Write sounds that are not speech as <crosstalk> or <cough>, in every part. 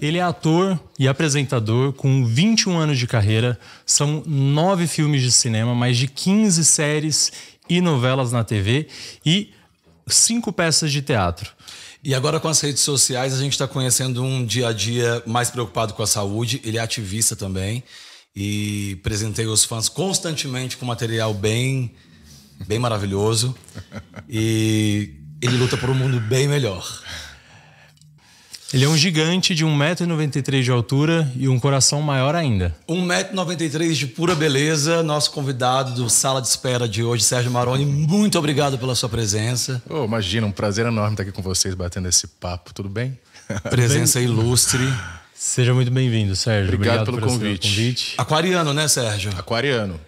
Ele é ator e apresentador com 21 anos de carreira, são nove filmes de cinema, mais de 15 séries e novelas na TV e cinco peças de teatro. E agora com as redes sociais a gente está conhecendo um dia a dia mais preocupado com a saúde. Ele é ativista também e presenteia os fãs constantemente com material bem, bem maravilhoso. E ele luta por um mundo bem melhor. Ele é um gigante de 1,93m de altura e um coração maior ainda. 1,93m de pura beleza. Nosso convidado do Sala de Espera de hoje, Sérgio Maroni, muito obrigado pela sua presença. Oh, imagina, um prazer enorme estar aqui com vocês, batendo esse papo. Tudo bem? <laughs> Presença bem... ilustre. Seja muito bem-vindo, Sérgio. Obrigado, obrigado pelo convite. convite. Aquariano, né, Sérgio? Aquariano.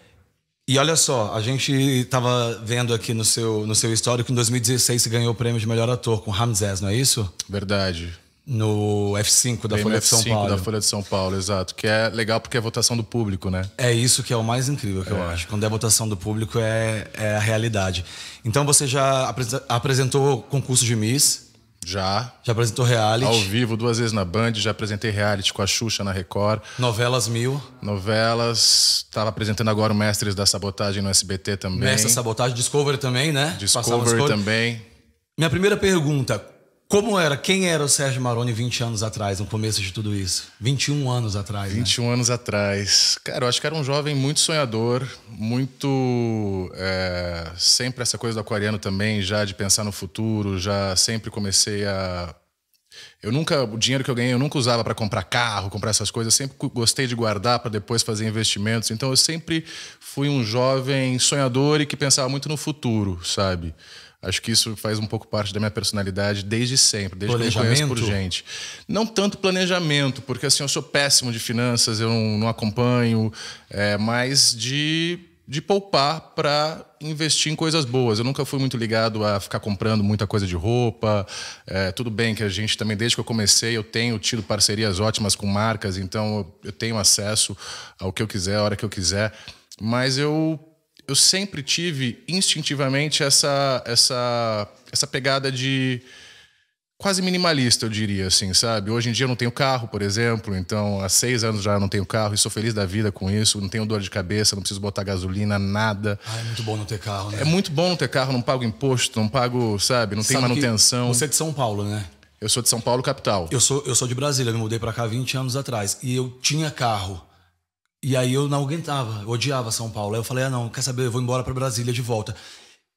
E olha só, a gente estava vendo aqui no seu, no seu histórico, em 2016 você ganhou o prêmio de melhor ator com Ramsés, não é isso? Verdade. No F5 da Folha F5 de São Paulo. da Folha de São Paulo, exato. Que é legal porque é votação do público, né? É isso que é o mais incrível que é. eu acho. Quando é votação do público, é, é a realidade. Então você já apresentou concurso de Miss? Já. Já apresentou reality? Ao vivo, duas vezes na Band, já apresentei reality com a Xuxa na Record. Novelas mil. Novelas. Tava apresentando agora o Mestres da Sabotagem no SBT também. Mestres da Sabotagem, Discovery também, né? Discovery. também. Minha primeira pergunta: como era? Quem era o Sérgio Maroni 20 anos atrás, no começo de tudo isso? 21 anos atrás. 21 né? anos atrás. Cara, eu acho que era um jovem muito sonhador, muito. É, sempre essa coisa do aquariano também, já de pensar no futuro, já sempre comecei a. Eu nunca, o dinheiro que eu ganhei, eu nunca usava para comprar carro, comprar essas coisas. Eu sempre gostei de guardar para depois fazer investimentos. Então eu sempre fui um jovem sonhador e que pensava muito no futuro, sabe? Acho que isso faz um pouco parte da minha personalidade desde sempre, desde que eu conheço por gente. Não tanto planejamento, porque assim, eu sou péssimo de finanças, eu não, não acompanho, é, mas de, de poupar para investir em coisas boas. Eu nunca fui muito ligado a ficar comprando muita coisa de roupa. É, tudo bem que a gente também, desde que eu comecei, eu tenho tido parcerias ótimas com marcas, então eu tenho acesso ao que eu quiser, a hora que eu quiser. Mas eu eu sempre tive instintivamente essa, essa, essa pegada de quase minimalista, eu diria, assim, sabe? Hoje em dia eu não tenho carro, por exemplo, então há seis anos já não tenho carro e sou feliz da vida com isso, não tenho dor de cabeça, não preciso botar gasolina, nada. Ah, é muito bom não ter carro, né? É muito bom não ter carro, não pago imposto, não pago, sabe, não tem sabe manutenção. Você é de São Paulo, né? Eu sou de São Paulo, capital. Eu sou, eu sou de Brasília, me mudei para cá 20 anos atrás e eu tinha carro. E aí eu não aguentava, eu odiava São Paulo. Aí eu falei: ah, não, quer saber? Eu vou embora para Brasília de volta.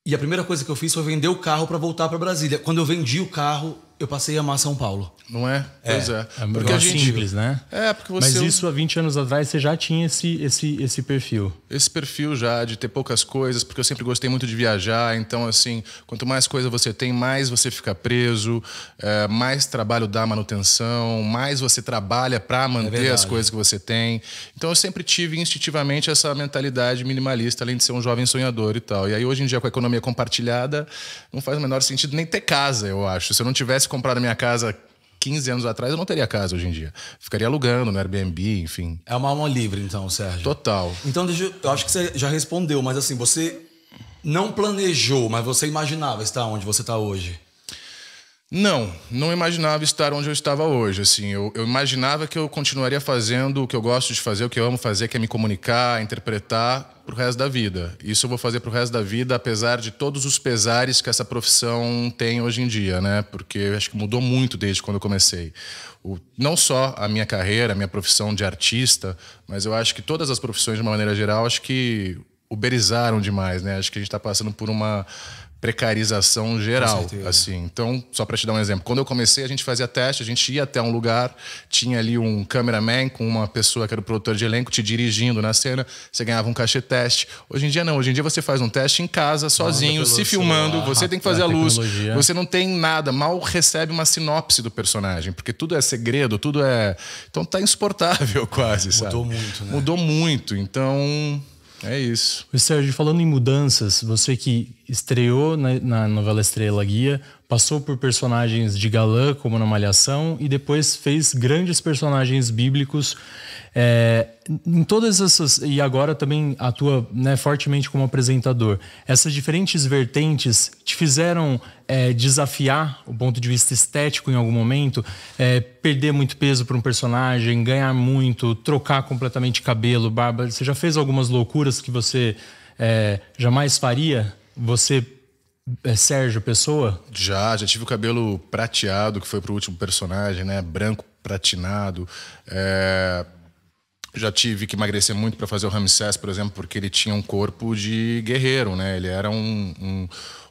E a primeira coisa que eu fiz foi vender o carro para voltar para Brasília. Quando eu vendi o carro, eu passei a amar São Paulo. Não é? é pois é. É, porque é gente... simples, né? É, porque você. Mas é isso há 20 anos atrás você já tinha esse, esse, esse perfil. Esse perfil já, de ter poucas coisas, porque eu sempre gostei muito de viajar. Então, assim, quanto mais coisa você tem, mais você fica preso, é, mais trabalho dá manutenção, mais você trabalha para é manter é as coisas que você tem. Então, eu sempre tive instintivamente essa mentalidade minimalista, além de ser um jovem sonhador e tal. E aí, hoje em dia, com a economia compartilhada, não faz o menor sentido nem ter casa, eu acho. Se eu não tivesse comprado minha casa 15 anos atrás, eu não teria casa hoje em dia. Ficaria alugando no Airbnb, enfim. É uma alma livre, então, Sérgio. Total. Então, eu, eu acho que você já respondeu, mas assim, você não planejou, mas você imaginava estar onde você está hoje. Não, não imaginava estar onde eu estava hoje. Assim, eu, eu, imaginava que eu continuaria fazendo o que eu gosto de fazer, o que eu amo fazer, que é me comunicar, interpretar para o resto da vida. Isso eu vou fazer para o resto da vida, apesar de todos os pesares que essa profissão tem hoje em dia, né? Porque acho que mudou muito desde quando eu comecei. O, não só a minha carreira, a minha profissão de artista, mas eu acho que todas as profissões de uma maneira geral, acho que uberizaram demais, né? Acho que a gente está passando por uma precarização geral, assim. Então, só para te dar um exemplo, quando eu comecei, a gente fazia teste, a gente ia até um lugar, tinha ali um cameraman com uma pessoa que era o produtor de elenco te dirigindo na cena, você ganhava um cachê teste. Hoje em dia não, hoje em dia você faz um teste em casa, sozinho, se filmando, celular, você tem que fazer a, luz, você não tem nada, mal recebe uma sinopse do personagem, porque tudo é segredo, tudo é, então tá insuportável <laughs> quase, sabe? Mudou muito, né? Mudou muito, então é isso. O Sérgio, falando em mudanças, você que estreou na, na, novela Estrela Guia, passou por personagens de galã, como na Malhação, e depois fez grandes personagens bíblicos. É, em todas essas. E agora também atua né, fortemente como apresentador. Essas diferentes vertentes te fizeram é, desafiar o ponto de vista estético em algum momento, é, perder muito peso para um personagem, ganhar muito, trocar completamente cabelo, barba. Você já fez algumas loucuras que você é, jamais faria? Você é Sérgio Pessoa? Já, já tive o cabelo prateado, que foi pro último personagem, né? Branco pratinado. É... Já tive que emagrecer muito para fazer o Ramsés, por exemplo, porque ele tinha um corpo de guerreiro, né? Ele era um, um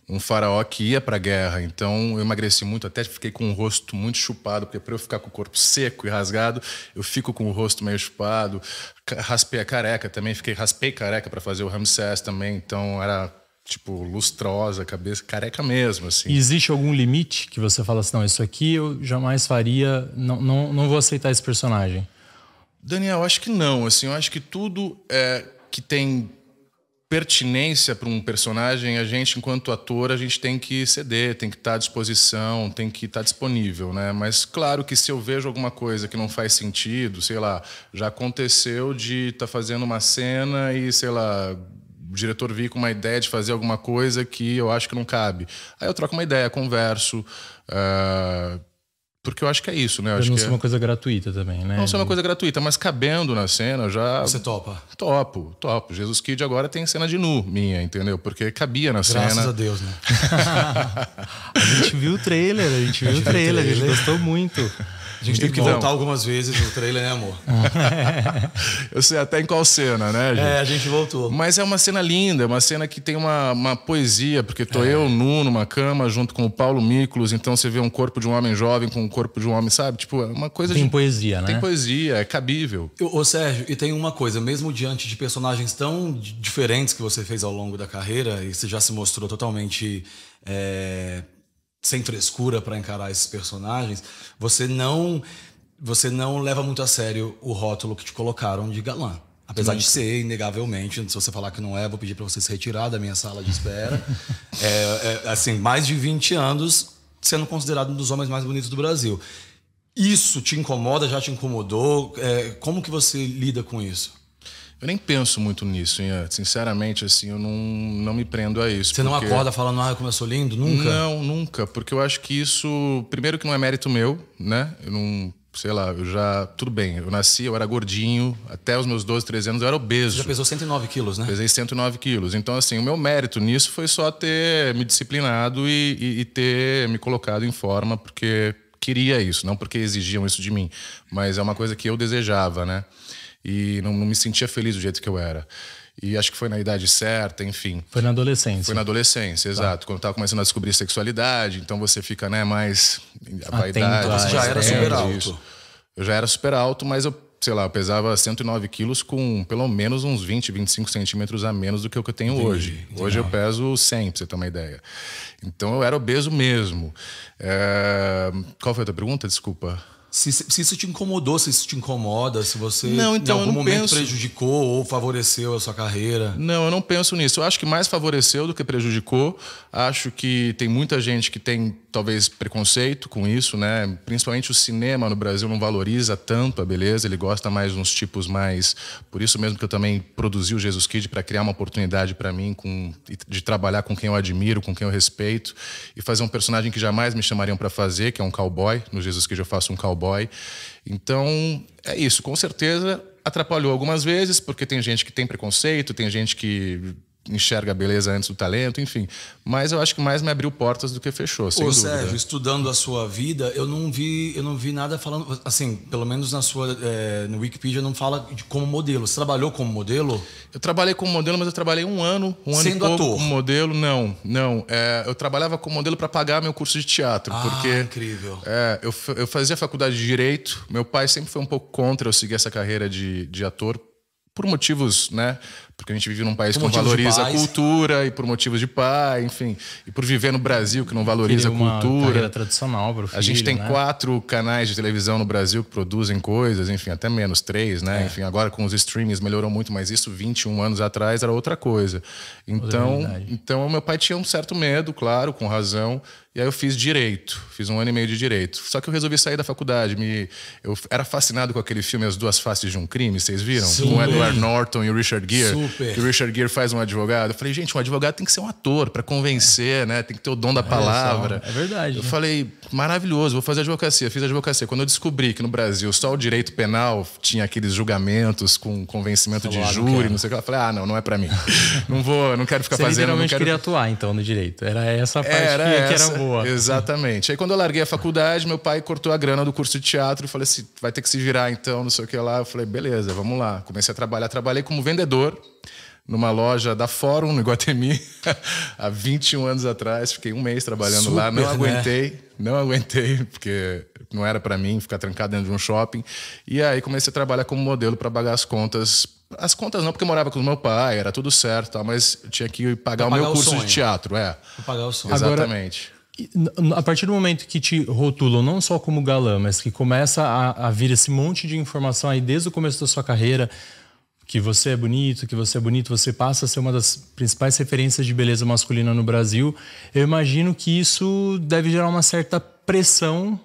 um faraó que ia para a guerra. Então eu emagreci muito, até fiquei com o rosto muito chupado, porque para eu ficar com o corpo seco e rasgado, eu fico com o rosto meio chupado. Raspei a careca também, fiquei raspei careca para fazer o Ramsés também, então era tipo, lustrosa, cabeça careca mesmo, assim. E existe algum limite que você fala assim, não, isso aqui eu jamais faria, não, não, não vou aceitar esse personagem? Daniel, acho que não, assim, eu acho que tudo é, que tem pertinência para um personagem, a gente, enquanto ator, a gente tem que ceder, tem que estar tá à disposição, tem que estar tá disponível, né? Mas claro que se eu vejo alguma coisa que não faz sentido, sei lá, já aconteceu de estar tá fazendo uma cena e, sei lá, diretor vir com uma ideia de fazer alguma coisa que eu acho que não cabe. Aí eu troco uma ideia, converso. Uh, porque eu acho que é isso, né? Eu acho não que ser é... uma coisa gratuita também, né? Não ser uma coisa gratuita, mas cabendo na cena já. Você topa? Topo, topo. Jesus Kid agora tem cena de nu minha, entendeu? Porque cabia na Graças cena. Graças a Deus, né? <laughs> <laughs> a gente viu o trailer, a gente viu, a gente o trailer, viu o trailer, a gente gostou muito. A gente teve que voltar algumas vezes no trailer, né, amor? <laughs> Eu sei até em qual cena, né, é, gente? É, a gente voltou. Mas é uma cena linda, é uma cena que tem uma, uma poesia, porque tô é. eu nu numa cama junto com o Paulo Miklos, então você vê um corpo de um homem jovem com o um corpo de um homem, sabe? Tipo, é uma coisa Tem de... poesia, né? Tem poesia, é cabível. Eu, ô, Sérgio, e tem uma coisa, mesmo diante de personagens tão diferentes que você fez ao longo da carreira, e você já se mostrou totalmente. É sem frescura para encarar esses personagens, você não você não leva muito a sério o rótulo que te colocaram de galã. Apesar Sim. de ser, inegavelmente, se você falar que não é, vou pedir para você se retirar da minha sala de espera. <laughs> é, é, assim, mais de 20 anos sendo considerado um dos homens mais bonitos do Brasil. Isso te incomoda, já te incomodou? É, como que você lida com isso? Eu nem penso muito nisso, Ian. Sinceramente, assim, eu não, não me prendo a isso. Você porque... não acorda falando, ah, como eu sou lindo? Nunca? Não, nunca. Porque eu acho que isso, primeiro que não é mérito meu, né? Eu não, sei lá, eu já. Tudo bem, eu nasci, eu era gordinho, até os meus 12, 13 anos eu era obeso. Você já pesou 109 quilos, né? Pesei 109 quilos. Então, assim, o meu mérito nisso foi só ter me disciplinado e, e, e ter me colocado em forma, porque queria isso, não porque exigiam isso de mim, mas é uma coisa que eu desejava, né? e não, não me sentia feliz do jeito que eu era. E acho que foi na idade certa, enfim. Foi na adolescência. Foi na adolescência, tá. exato. Quando eu tava começando a descobrir sexualidade, então você fica, né, mais. A vaidade. Você já era super alto. Isso. Eu já era super alto, mas eu, sei lá, eu pesava 109 quilos com pelo menos uns 20, 25 centímetros a menos do que o que eu tenho Entendi. hoje. Hoje eu peso 100, pra você ter uma ideia. Então eu era obeso mesmo. É... Qual foi a tua pergunta? Desculpa. Se, se, isso te incomodou, se isso te incomoda, se você não, então, em algum momento penso... prejudicou ou favoreceu a sua carreira. Não, eu não penso nisso. Eu acho que mais favoreceu do que prejudicou. Acho que tem muita gente que tem talvez preconceito com isso, né? Principalmente o cinema no Brasil não valoriza tanto a beleza, ele gosta mais uns tipos mais. Por isso mesmo que eu também produzi o Jesus Kid para criar uma oportunidade para mim com... de trabalhar com quem eu admiro, com quem eu respeito e fazer um personagem que jamais me chamariam para fazer, que é um cowboy. No Jesus Kid eu faço um cowboy. Então, é isso, com certeza atrapalhou algumas vezes, porque tem gente que tem preconceito, tem gente que enxerga a beleza antes do talento, enfim. Mas eu acho que mais me abriu portas do que fechou, sem Ô, dúvida. Sérgio, estudando a sua vida, eu não vi, eu não vi nada falando, assim, pelo menos na sua é, no Wikipedia não fala de como modelo. Você trabalhou como modelo? Eu trabalhei como modelo, mas eu trabalhei um ano, um ano Sendo e pouco ator. como modelo. Não, não. É, eu trabalhava como modelo para pagar meu curso de teatro, ah, porque incrível. É, eu, eu fazia faculdade de direito. Meu pai sempre foi um pouco contra eu seguir essa carreira de, de ator por motivos, né, porque a gente vive num país que não valoriza a cultura e por motivos de pai, enfim. E por viver no Brasil que não valoriza a cultura. tradicional pro filho, A gente tem né? quatro canais de televisão no Brasil que produzem coisas, enfim, até menos três, né? É. Enfim, agora com os streamings melhorou muito, mas isso 21 anos atrás era outra coisa. Então, então meu pai tinha um certo medo, claro, com razão. E aí eu fiz direito, fiz um ano e meio de direito. Só que eu resolvi sair da faculdade. Me, eu era fascinado com aquele filme As Duas Faces de um Crime, vocês viram? Sim. Com Edward Norton e o Richard Gere. Super. Super. Que o Richard Gere faz um advogado. Eu falei, gente, um advogado tem que ser um ator para convencer, é. né? Tem que ter o dom da é, palavra. É, verdade. Eu né? falei, maravilhoso, vou fazer advocacia. Fiz advocacia. Quando eu descobri que no Brasil só o direito penal tinha aqueles julgamentos com convencimento de júri, não sei o que, eu falei, ah, não, não é para mim. <laughs> não vou, não quero ficar Você fazendo. Literalmente não quero... queria atuar, então, no direito. Era essa parte era que, essa, que era boa. Exatamente. Aí quando eu larguei a faculdade, meu pai cortou a grana do curso de teatro e falei assim, vai ter que se virar então, não sei o que lá. Eu falei, beleza, vamos lá. Comecei a trabalhar, trabalhei como vendedor numa loja da Fórum, no Iguatemi, <laughs> há 21 anos atrás. Fiquei um mês trabalhando Super, lá, não né? aguentei, né? não aguentei, porque não era para mim ficar trancado dentro de um shopping. E aí comecei a trabalhar como modelo para pagar as contas. As contas não, porque eu morava com o meu pai, era tudo certo, tal, mas tinha que pagar, pagar o meu o curso sonho. de teatro. É. Pra pagar o sonho. Exatamente. Agora, a partir do momento que te rotulam não só como galã, mas que começa a, a vir esse monte de informação aí desde o começo da sua carreira, que você é bonito, que você é bonito, você passa a ser uma das principais referências de beleza masculina no Brasil. Eu imagino que isso deve gerar uma certa pressão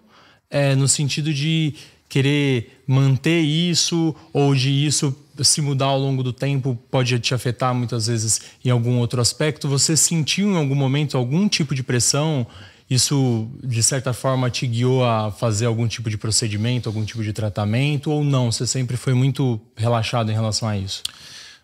é, no sentido de querer manter isso ou de isso se mudar ao longo do tempo pode te afetar muitas vezes em algum outro aspecto. Você sentiu em algum momento algum tipo de pressão isso, de certa forma, te guiou a fazer algum tipo de procedimento, algum tipo de tratamento, ou não? Você sempre foi muito relaxado em relação a isso?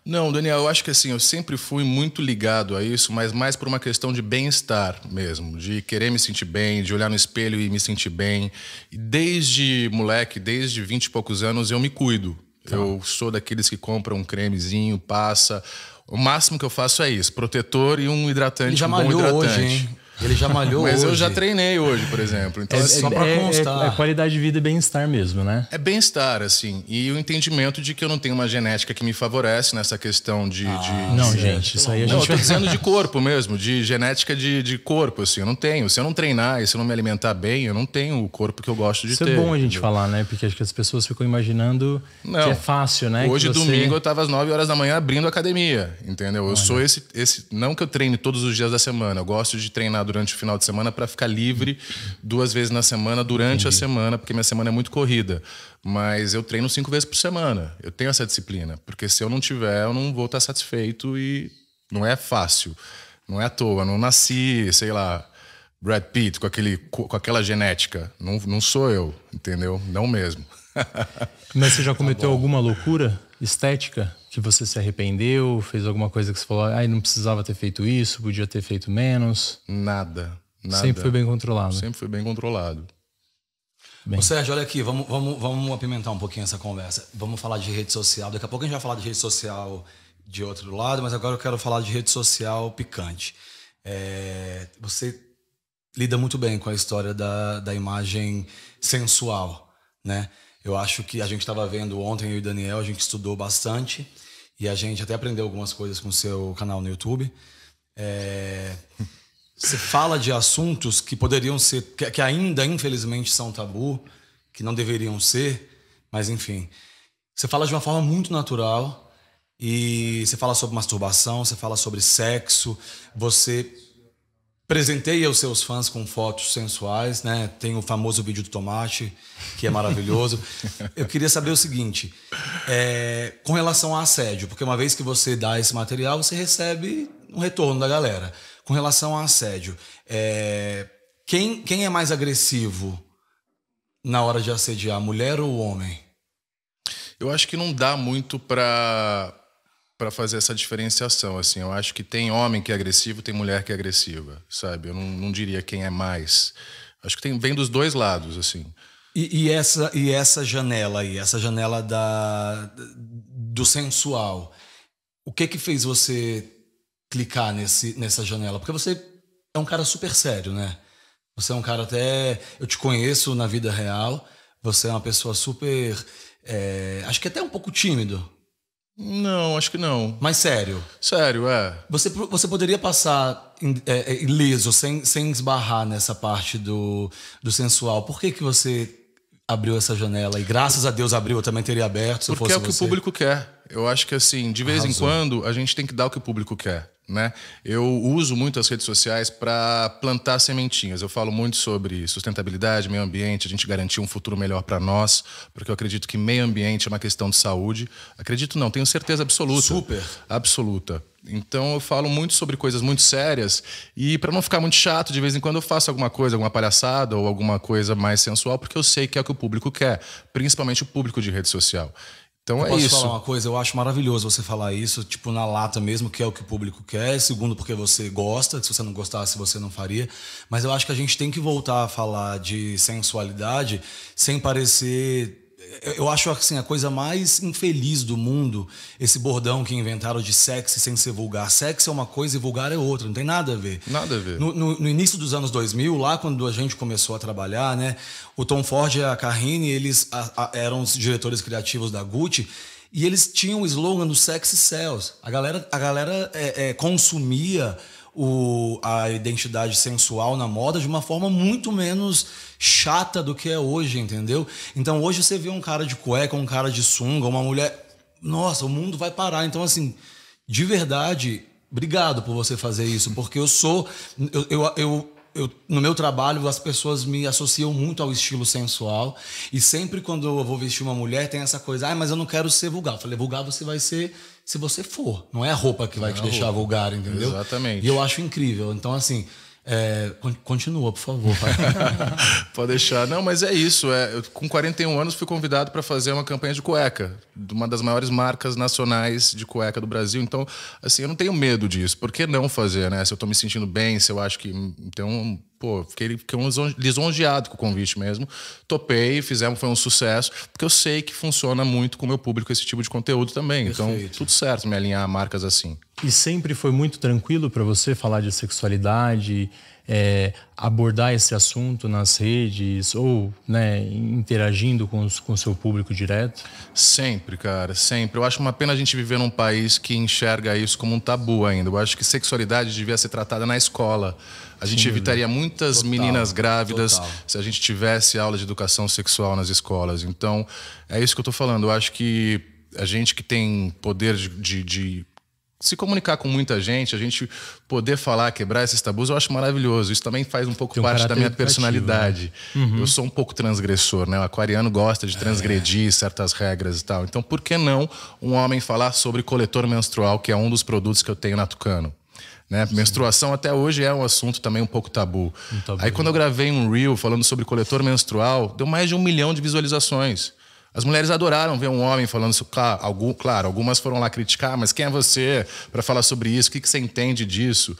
Não, Daniel, eu acho que assim, eu sempre fui muito ligado a isso, mas mais por uma questão de bem-estar mesmo, de querer me sentir bem, de olhar no espelho e me sentir bem. desde moleque, desde vinte e poucos anos, eu me cuido. Tá. Eu sou daqueles que compram um cremezinho, passa. O máximo que eu faço é isso: protetor e um hidratante. E já um bom hidratante. hoje, hein? Ele já malhou Mas hoje. eu já treinei hoje, por exemplo. Então, é, assim, é só para é, é, constar. É, é, qualidade de vida e é bem-estar mesmo, né? É bem-estar, assim. E o entendimento de que eu não tenho uma genética que me favorece nessa questão de. Ah, de... Não, gente, isso aí a gente. Não, eu tô dizendo de <laughs> corpo mesmo, de genética de, de corpo, assim. Eu não tenho. Se eu não treinar e se eu não me alimentar bem, eu não tenho o corpo que eu gosto de isso é ter. Isso é bom a gente falar, né? Porque acho que as pessoas ficam imaginando não. que é fácil, né? Hoje, você... domingo, eu tava às 9 horas da manhã abrindo academia, entendeu? Eu Olha. sou esse, esse. Não que eu treine todos os dias da semana, eu gosto de treinar durante o final de semana para ficar livre duas vezes na semana durante Entendi. a semana, porque minha semana é muito corrida. Mas eu treino cinco vezes por semana. Eu tenho essa disciplina, porque se eu não tiver, eu não vou estar satisfeito e não é fácil. Não é à toa, não nasci, sei lá, Brad Pitt com, aquele, com aquela genética. Não, não sou eu, entendeu? Não mesmo. <laughs> Mas você já tá cometeu tá alguma loucura estética? que você se arrependeu? Fez alguma coisa que você falou, ai, ah, não precisava ter feito isso, podia ter feito menos? Nada. nada. Sempre foi bem controlado. Sempre foi bem controlado. Bem. Ô, Sérgio, olha aqui, vamos, vamos, vamos apimentar um pouquinho essa conversa. Vamos falar de rede social. Daqui a pouco a gente vai falar de rede social de outro lado, mas agora eu quero falar de rede social picante. É, você lida muito bem com a história da, da imagem sensual, né? Eu acho que a gente estava vendo ontem, eu e o Daniel, a gente estudou bastante e a gente até aprendeu algumas coisas com o seu canal no YouTube. É, você fala de assuntos que poderiam ser, que ainda infelizmente são tabu, que não deveriam ser, mas enfim. Você fala de uma forma muito natural e você fala sobre masturbação, você fala sobre sexo, você Presenteia os seus fãs com fotos sensuais, né? Tem o famoso vídeo do tomate, que é maravilhoso. <laughs> Eu queria saber o seguinte, é, com relação a assédio, porque uma vez que você dá esse material, você recebe um retorno da galera. Com relação a assédio, é, quem, quem é mais agressivo na hora de assediar, mulher ou homem? Eu acho que não dá muito para para fazer essa diferenciação. Assim, eu acho que tem homem que é agressivo, tem mulher que é agressiva, sabe? Eu não, não diria quem é mais. Acho que tem, vem dos dois lados, assim. E, e, essa, e essa janela aí, essa janela da, do sensual, o que que fez você clicar nesse, nessa janela? Porque você é um cara super sério, né? Você é um cara até. Eu te conheço na vida real, você é uma pessoa super. É, acho que até um pouco tímido, não, acho que não. Mas sério? Sério, é. Você, você poderia passar é, é sem, sem esbarrar nessa parte do, do sensual. Por que, que você abriu essa janela? E graças a Deus abriu, eu também teria aberto se Porque fosse é o que você. o público quer. Eu acho que assim, de vez Arrasou. em quando, a gente tem que dar o que o público quer. Né? Eu uso muito as redes sociais para plantar sementinhas. Eu falo muito sobre sustentabilidade, meio ambiente, a gente garantir um futuro melhor para nós, porque eu acredito que meio ambiente é uma questão de saúde. Acredito não, tenho certeza absoluta. Super. Absoluta. Então eu falo muito sobre coisas muito sérias e para não ficar muito chato, de vez em quando eu faço alguma coisa, alguma palhaçada ou alguma coisa mais sensual, porque eu sei que é o que o público quer, principalmente o público de rede social. Então eu é posso isso. falar uma coisa? Eu acho maravilhoso você falar isso, tipo, na lata mesmo, que é o que o público quer. Segundo, porque você gosta. Se você não gostasse, você não faria. Mas eu acho que a gente tem que voltar a falar de sensualidade sem parecer eu acho assim a coisa mais infeliz do mundo esse bordão que inventaram de sexo sem ser vulgar. Sexo é uma coisa e vulgar é outra, não tem nada a ver. Nada a ver. No, no, no início dos anos 2000, lá quando a gente começou a trabalhar, né, o Tom Ford e a Carrine, eles a, a, eram os diretores criativos da Gucci. E eles tinham o slogan do Sexy Cells. A galera, a galera é, é, consumia o, a identidade sensual na moda de uma forma muito menos chata do que é hoje, entendeu? Então hoje você vê um cara de cueca, um cara de sunga, uma mulher. Nossa, o mundo vai parar. Então, assim, de verdade, obrigado por você fazer isso, porque eu sou. eu, eu, eu eu, no meu trabalho, as pessoas me associam muito ao estilo sensual. E sempre quando eu vou vestir uma mulher, tem essa coisa, ah, mas eu não quero ser vulgar. Eu falei, vulgar você vai ser se você for. Não é a roupa que vai te é deixar roupa. vulgar, entendeu? Exatamente. E eu acho incrível. Então, assim. É, continua, por favor. <laughs> Pode deixar. Não, mas é isso. É, eu, com 41 anos fui convidado para fazer uma campanha de cueca, de uma das maiores marcas nacionais de cueca do Brasil. Então, assim, eu não tenho medo disso. Por que não fazer, né? Se eu estou me sentindo bem, se eu acho que. Então, pô, fiquei, fiquei um lisonjeado com o convite mesmo. Topei, fizemos, foi um sucesso, porque eu sei que funciona muito com o meu público esse tipo de conteúdo também. Então, Perfeito. Então, tudo certo me alinhar a marcas assim. E sempre foi muito tranquilo para você falar de sexualidade é, abordar esse assunto nas redes ou né, interagindo com o com seu público direto? Sempre, cara, sempre. Eu acho uma pena a gente viver num país que enxerga isso como um tabu ainda. Eu acho que sexualidade devia ser tratada na escola. A gente Sim, evitaria muitas total, meninas grávidas total. se a gente tivesse aula de educação sexual nas escolas. Então, é isso que eu estou falando. Eu acho que a gente que tem poder de, de, de se comunicar com muita gente, a gente poder falar, quebrar esses tabus, eu acho maravilhoso. Isso também faz um pouco um parte da minha né? personalidade. Né? Uhum. Eu sou um pouco transgressor, né? O aquariano gosta de transgredir é. certas regras e tal. Então, por que não um homem falar sobre coletor menstrual, que é um dos produtos que eu tenho na Tucano? Né? Menstruação até hoje é um assunto também um pouco tabu. Um tabu. Aí quando né? eu gravei um reel falando sobre coletor menstrual, deu mais de um milhão de visualizações. As mulheres adoraram ver um homem falando isso. Claro, algum, claro algumas foram lá criticar, mas quem é você para falar sobre isso? O que, que você entende disso?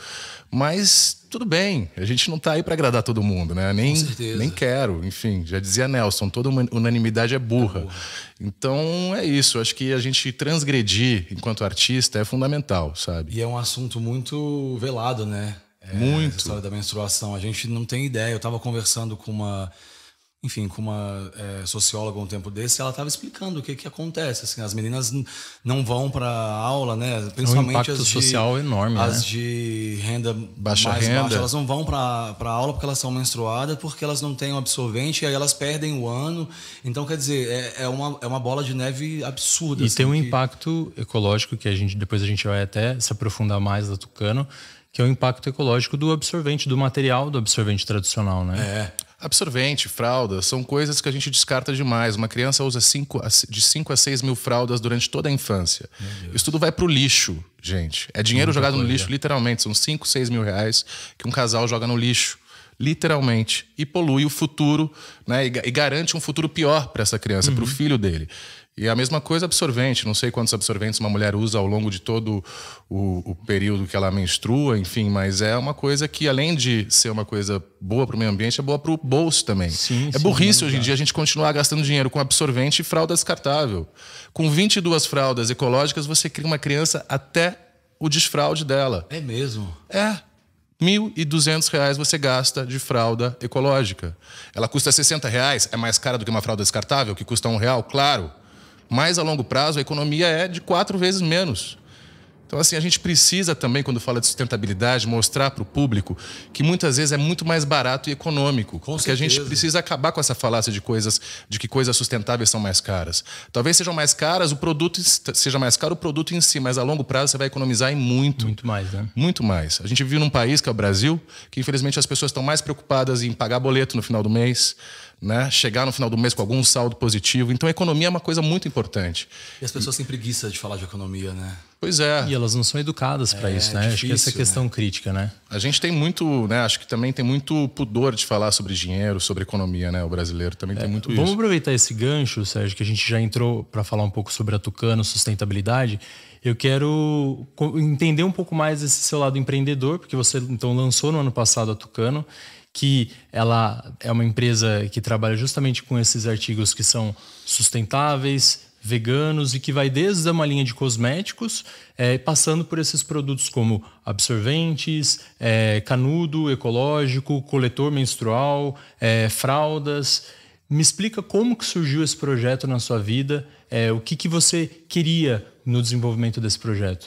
Mas tudo bem, a gente não está aí para agradar todo mundo, né? Nem, nem quero, enfim, já dizia Nelson, toda unanimidade é burra. é burra. Então é isso, acho que a gente transgredir enquanto artista é fundamental, sabe? E é um assunto muito velado, né? É, muito. A história da menstruação, a gente não tem ideia. Eu estava conversando com uma enfim, com uma é, socióloga um tempo desse, ela estava explicando o que, que acontece. Assim, as meninas não vão para aula, né? Principalmente um impacto as de, enorme, as né? de renda baixa mais renda. baixa, elas não vão para aula porque elas são menstruadas, porque elas não têm o um absorvente, e aí elas perdem o ano. Então, quer dizer, é, é, uma, é uma bola de neve absurda. E assim, tem um que... impacto ecológico que a gente depois a gente vai até se aprofundar mais da Tucano, que é o impacto ecológico do absorvente, do material do absorvente tradicional, né? É. Absorvente, fralda, são coisas que a gente descarta demais. Uma criança usa cinco de 5 a 6 mil fraldas durante toda a infância. Isso tudo vai para o lixo, gente. É dinheiro Muita jogado coisa. no lixo, literalmente. São 5, 6 mil reais que um casal joga no lixo literalmente, e polui o futuro, né? E, garante um futuro pior para essa criança, uhum. para o filho dele. E é a mesma coisa absorvente, não sei quantos absorventes uma mulher usa ao longo de todo o, o, período que ela menstrua, enfim, mas é uma coisa que além de ser uma coisa boa para o meio ambiente, é boa para o bolso também. Sim, é sim, burrice é hoje em dia a gente continuar gastando dinheiro com absorvente e fralda descartável. Com 22 fraldas ecológicas, você cria uma criança até o desfraude dela. É mesmo? É. R$ 1.200 você gasta de fralda ecológica. Ela custa 60 reais, é mais cara do que uma fralda descartável, que custa um real, claro mas a longo prazo, a economia é de quatro vezes menos. Então, assim, a gente precisa também, quando fala de sustentabilidade, mostrar para o público que muitas vezes é muito mais barato e econômico. Com porque certeza. a gente precisa acabar com essa falácia de coisas, de que coisas sustentáveis são mais caras. Talvez sejam mais caras, o produto seja mais caro o produto em si, mas a longo prazo você vai economizar em muito. Muito mais, né? Muito mais. A gente vive num país, que é o Brasil, que infelizmente as pessoas estão mais preocupadas em pagar boleto no final do mês, né? chegar no final do mês com algum saldo positivo. Então, a economia é uma coisa muito importante. E as pessoas e... têm preguiça de falar de economia, né? Pois é. E elas não são educadas para é, isso, né? Difícil, é acho que essa é a né? questão né? crítica, né? A gente tem muito, né? Acho que também tem muito pudor de falar sobre dinheiro, sobre economia, né? O brasileiro também é, tem muito vamos isso. Vamos aproveitar esse gancho, Sérgio, que a gente já entrou para falar um pouco sobre a Tucano, sustentabilidade. Eu quero entender um pouco mais esse seu lado empreendedor, porque você então lançou no ano passado a Tucano, que ela é uma empresa que trabalha justamente com esses artigos que são sustentáveis, veganos e que vai desde uma linha de cosméticos, é, passando por esses produtos como absorventes, é, canudo ecológico, coletor menstrual, é, fraldas. Me explica como que surgiu esse projeto na sua vida, é, o que, que você queria no desenvolvimento desse projeto?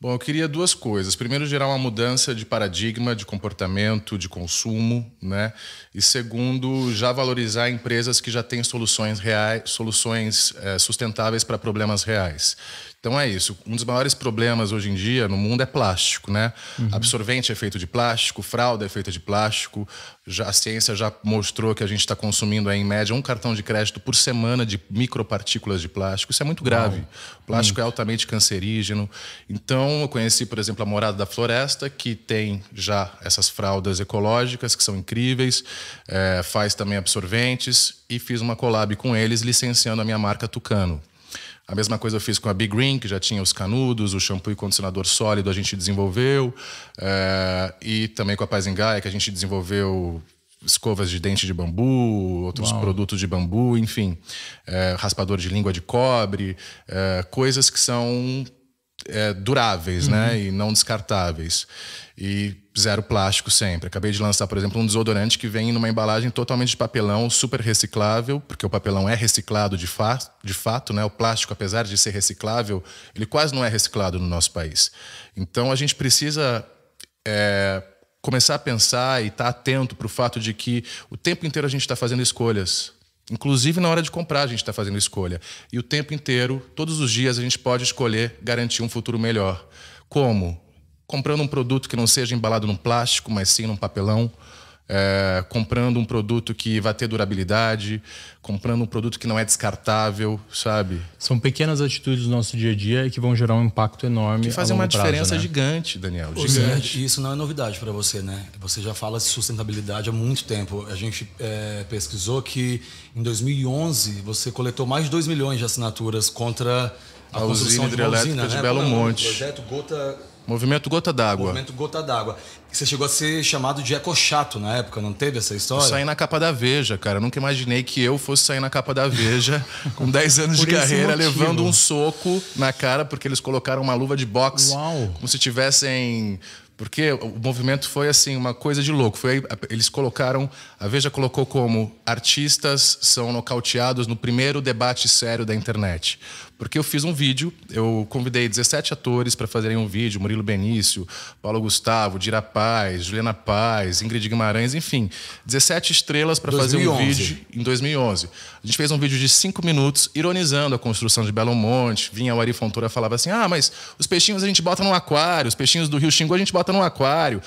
Bom, eu queria duas coisas. Primeiro, gerar uma mudança de paradigma, de comportamento, de consumo, né? e segundo, já valorizar empresas que já têm soluções reais, soluções é, sustentáveis para problemas reais. Então é isso. Um dos maiores problemas hoje em dia no mundo é plástico, né? Uhum. Absorvente é feito de plástico, fralda é feita de plástico. Já, a ciência já mostrou que a gente está consumindo aí, em média um cartão de crédito por semana de micropartículas de plástico. Isso é muito grave. plástico uhum. é hum. altamente cancerígeno. Então eu conheci, por exemplo, a Morada da Floresta, que tem já essas fraldas ecológicas que são incríveis é, faz também absorventes e fiz uma collab com eles licenciando a minha marca Tucano. A mesma coisa eu fiz com a Big Green, que já tinha os canudos, o shampoo e condicionador sólido a gente desenvolveu, é, e também com a Paz que a gente desenvolveu escovas de dente de bambu, outros Uau. produtos de bambu, enfim, é, raspador de língua de cobre, é, coisas que são é, duráveis, né? uhum. né? E não descartáveis. E zero plástico sempre. Acabei de lançar, por exemplo, um desodorante que vem numa embalagem totalmente de papelão, super reciclável, porque o papelão é reciclado de, fa de fato, né? O plástico, apesar de ser reciclável, ele quase não é reciclado no nosso país. Então a gente precisa. É, começar a pensar e estar tá atento para o fato de que o tempo inteiro a gente está fazendo escolhas Inclusive na hora de comprar, a gente está fazendo escolha. E o tempo inteiro, todos os dias, a gente pode escolher garantir um futuro melhor. Como? Comprando um produto que não seja embalado num plástico, mas sim num papelão é, comprando um produto que vai ter durabilidade, comprando um produto que não é descartável, sabe? São pequenas atitudes do nosso dia a dia que vão gerar um impacto enorme. Que fazem uma prazo, diferença né? gigante, Daniel. Gigante. Seja, isso não é novidade para você, né? Você já fala de sustentabilidade há muito tempo. A gente é, pesquisou que em 2011 você coletou mais de 2 milhões de assinaturas contra a, a construção usina de hidrelétrica de, né? de Belo é Monte. Projeto Gota Movimento Gota d'Água. Movimento Gota d'Água. Você chegou a ser chamado de ecochato na época, não teve essa história? Eu saí na capa da Veja, cara. Eu nunca imaginei que eu fosse sair na capa da Veja <laughs> com 10 anos de carreira, motivo. levando um soco na cara, porque eles colocaram uma luva de boxe. Uau. Como se tivessem. Porque o movimento foi assim, uma coisa de louco. Foi, eles colocaram, a Veja colocou como artistas são nocauteados no primeiro debate sério da internet. Porque eu fiz um vídeo, eu convidei 17 atores para fazerem um vídeo: Murilo Benício, Paulo Gustavo, Dira Paz, Juliana Paz, Ingrid Guimarães, enfim, 17 estrelas para fazer um vídeo em 2011. A gente fez um vídeo de 5 minutos ironizando a construção de Belo Monte. Vinha o Ari Fontoura falava assim: "Ah, mas os peixinhos a gente bota no aquário, os peixinhos do Rio Xingu a gente bota no aquário"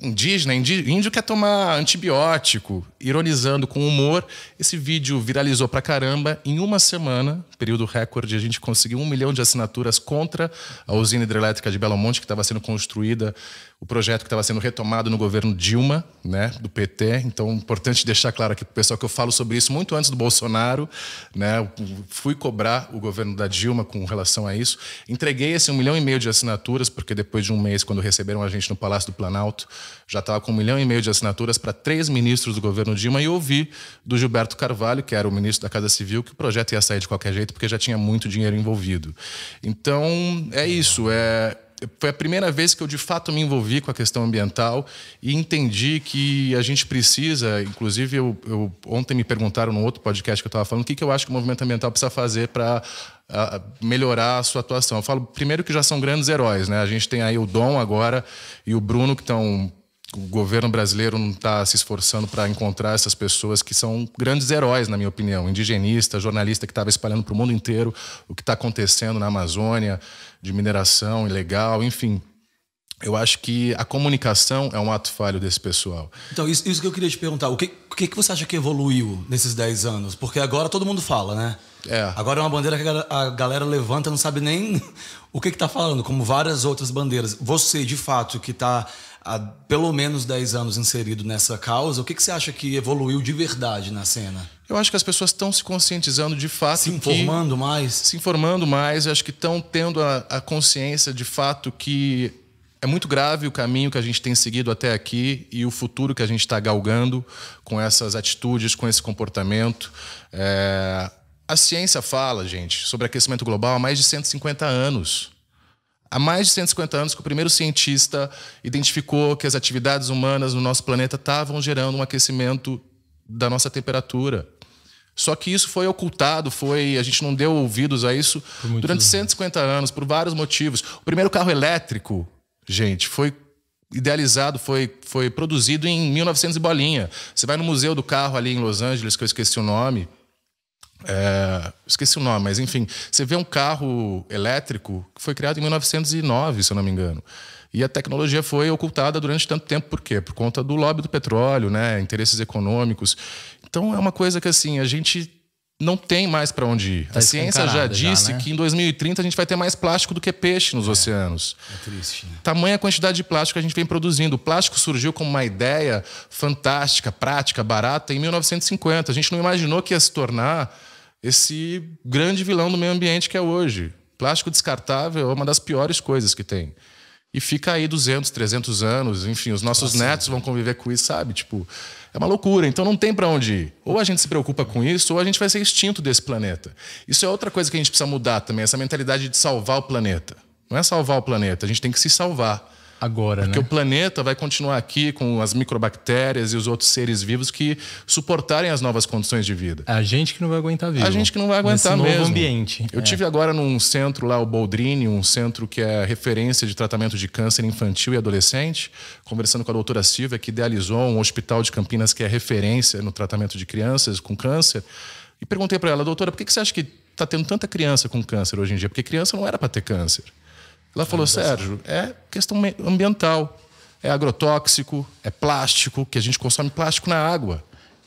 indígena, índio quer tomar antibiótico, ironizando com humor. Esse vídeo viralizou pra caramba. Em uma semana, período recorde, a gente conseguiu um milhão de assinaturas contra a usina hidrelétrica de Belo Monte, que estava sendo construída o projeto que estava sendo retomado no governo Dilma, né, do PT. Então, importante deixar claro aqui para o pessoal que eu falo sobre isso muito antes do Bolsonaro. Né, fui cobrar o governo da Dilma com relação a isso. Entreguei esse um milhão e meio de assinaturas, porque depois de um mês, quando receberam a gente no Palácio do Planalto, já estava com um milhão e meio de assinaturas para três ministros do governo Dilma. E ouvi do Gilberto Carvalho, que era o ministro da Casa Civil, que o projeto ia sair de qualquer jeito, porque já tinha muito dinheiro envolvido. Então, é isso. É foi a primeira vez que eu de fato me envolvi com a questão ambiental e entendi que a gente precisa, inclusive eu, eu ontem me perguntaram no outro podcast que eu estava falando o que, que eu acho que o movimento ambiental precisa fazer para melhorar a sua atuação. Eu falo primeiro que já são grandes heróis, né? A gente tem aí o Dom agora e o Bruno que estão o governo brasileiro não está se esforçando para encontrar essas pessoas que são grandes heróis, na minha opinião. Indigenista, jornalista que estava espalhando para o mundo inteiro o que está acontecendo na Amazônia, de mineração ilegal, enfim. Eu acho que a comunicação é um ato falho desse pessoal. Então, isso, isso que eu queria te perguntar. O que, o que você acha que evoluiu nesses 10 anos? Porque agora todo mundo fala, né? É. Agora é uma bandeira que a galera levanta não sabe nem <laughs> o que está falando, como várias outras bandeiras. Você, de fato, que está há pelo menos 10 anos inserido nessa causa, o que, que você acha que evoluiu de verdade na cena? Eu acho que as pessoas estão se conscientizando de fato. Se informando que, mais? Se informando mais. Eu acho que estão tendo a, a consciência de fato que é muito grave o caminho que a gente tem seguido até aqui e o futuro que a gente está galgando com essas atitudes, com esse comportamento. É... A ciência fala, gente, sobre aquecimento global há mais de 150 anos. Há mais de 150 anos que o primeiro cientista identificou que as atividades humanas no nosso planeta estavam gerando um aquecimento da nossa temperatura. Só que isso foi ocultado, foi a gente não deu ouvidos a isso durante 150 anos por vários motivos. O primeiro carro elétrico, gente, foi idealizado, foi, foi produzido em 1900 e bolinha. Você vai no Museu do Carro ali em Los Angeles, que eu esqueci o nome, é, esqueci o nome, mas enfim, você vê um carro elétrico que foi criado em 1909, se eu não me engano. E a tecnologia foi ocultada durante tanto tempo, por quê? Por conta do lobby do petróleo, né? interesses econômicos. Então é uma coisa que assim, a gente não tem mais para onde ir. Tá a ciência já disse já, né? que em 2030 a gente vai ter mais plástico do que peixe nos é, oceanos. É triste. Né? Tamanha quantidade de plástico que a gente vem produzindo. O plástico surgiu como uma ideia fantástica, prática, barata em 1950. A gente não imaginou que ia se tornar esse grande vilão do meio ambiente que é hoje. Plástico descartável é uma das piores coisas que tem. E fica aí 200, 300 anos, enfim, os nossos Nossa, netos vão conviver com isso, sabe? Tipo, é uma loucura, então não tem para onde ir. Ou a gente se preocupa com isso, ou a gente vai ser extinto desse planeta. Isso é outra coisa que a gente precisa mudar também, essa mentalidade de salvar o planeta. Não é salvar o planeta, a gente tem que se salvar agora. Porque né? o planeta vai continuar aqui com as microbactérias e os outros seres vivos que suportarem as novas condições de vida. É a gente que não vai aguentar vivo. A gente que não vai aguentar Nesse novo ambiente. Eu é. tive agora num centro lá, o Boldrini, um centro que é referência de tratamento de câncer infantil e adolescente, conversando com a doutora Silvia, que idealizou um hospital de Campinas que é referência no tratamento de crianças com câncer. E perguntei para ela, doutora, por que você acha que está tendo tanta criança com câncer hoje em dia? Porque criança não era para ter câncer. Ela falou, Sérgio, é questão ambiental, é agrotóxico, é plástico, que a gente consome plástico na água.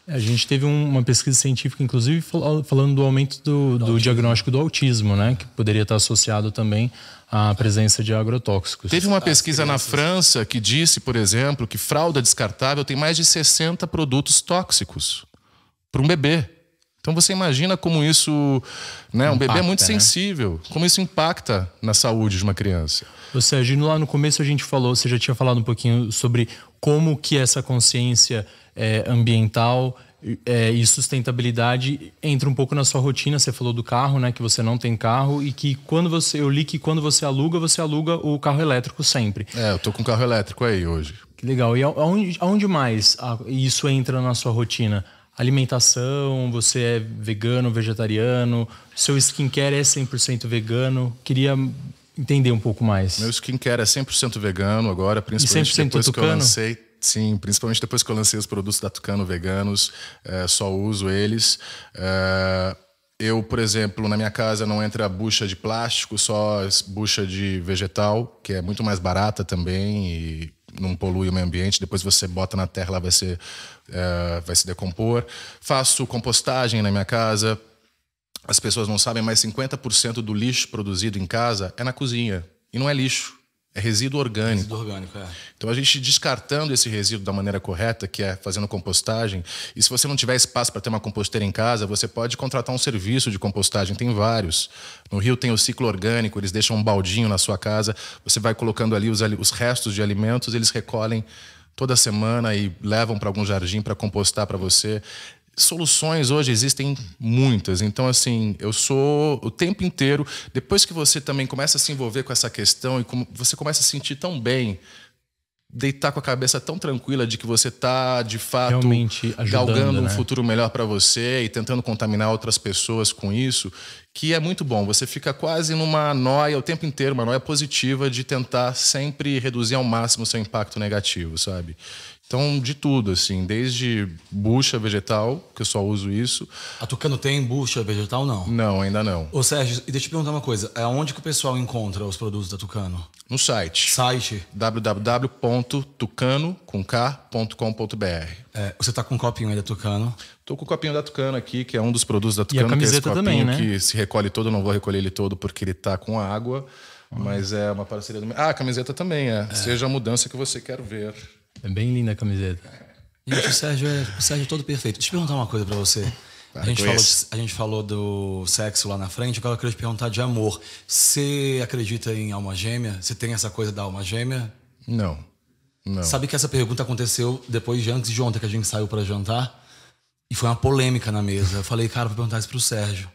A gente teve uma pesquisa científica, inclusive, falando do aumento do, do, do diagnóstico do autismo, né? Que poderia estar associado também à presença de agrotóxicos. Teve uma pesquisa na França que disse, por exemplo, que fralda descartável tem mais de 60 produtos tóxicos para um bebê. Então você imagina como isso, né, impacta, um bebê é muito né? sensível, como isso impacta na saúde de uma criança. Ou seja, lá no começo a gente falou, você já tinha falado um pouquinho sobre como que essa consciência é, ambiental é, e sustentabilidade entra um pouco na sua rotina. Você falou do carro, né, que você não tem carro e que quando você, eu li que quando você aluga, você aluga o carro elétrico sempre. É, eu tô com carro elétrico aí hoje. Que legal. E aonde, aonde mais isso entra na sua rotina? alimentação, você é vegano, vegetariano, seu skincare é 100% vegano. Queria entender um pouco mais. Meu skincare é 100% vegano agora, principalmente depois tucano? que eu lancei Sim, principalmente depois que eu lancei os produtos da Tucano veganos, é, só uso eles. É, eu, por exemplo, na minha casa não entra bucha de plástico, só bucha de vegetal, que é muito mais barata também e não polui o meio ambiente. Depois você bota na terra, lá vai ser eh, vai se decompor. Faço compostagem na minha casa. As pessoas não sabem, mas 50% do lixo produzido em casa é na cozinha. E não é lixo, é resíduo orgânico. Resíduo orgânico, é. Então a gente descartando esse resíduo da maneira correta, que é fazendo compostagem. E se você não tiver espaço para ter uma composteira em casa, você pode contratar um serviço de compostagem. Tem vários. No Rio tem o ciclo orgânico, eles deixam um baldinho na sua casa, você vai colocando ali os, os restos de alimentos, eles recolhem toda semana e levam para algum jardim para compostar para você. Soluções hoje existem muitas, então assim, eu sou o tempo inteiro, depois que você também começa a se envolver com essa questão e você começa a se sentir tão bem deitar com a cabeça tão tranquila de que você está de fato Realmente ajudando, galgando um né? futuro melhor para você e tentando contaminar outras pessoas com isso, que é muito bom. Você fica quase numa noia o tempo inteiro, uma noia positiva de tentar sempre reduzir ao máximo o seu impacto negativo, sabe? Então, de tudo, assim, desde bucha vegetal, que eu só uso isso. A Tucano tem bucha vegetal, não? Não, ainda não. Ô, Sérgio, e deixa eu te perguntar uma coisa. É onde que o pessoal encontra os produtos da Tucano? No site. Site? www.tucano.com.br é, Você tá com um copinho aí da Tucano? Tô com o copinho da Tucano aqui, que é um dos produtos da Tucano. E a camiseta que é também, né? que se recolhe todo, eu não vou recolher ele todo porque ele tá com água. Hum. Mas é uma parceria do... Ah, a camiseta também, é. é. Seja a mudança que você quer ver. É bem linda a camiseta. Gente, o Sérgio é, o Sérgio é todo perfeito. Deixa eu perguntar uma coisa para você. Ah, a, gente falou, a gente falou do sexo lá na frente, agora eu queria te perguntar de amor. Você acredita em alma gêmea? Você tem essa coisa da alma gêmea? Não. Não. Sabe que essa pergunta aconteceu depois de antes de ontem que a gente saiu para jantar? E foi uma polêmica na mesa. Eu falei, cara, vou perguntar isso pro Sérgio.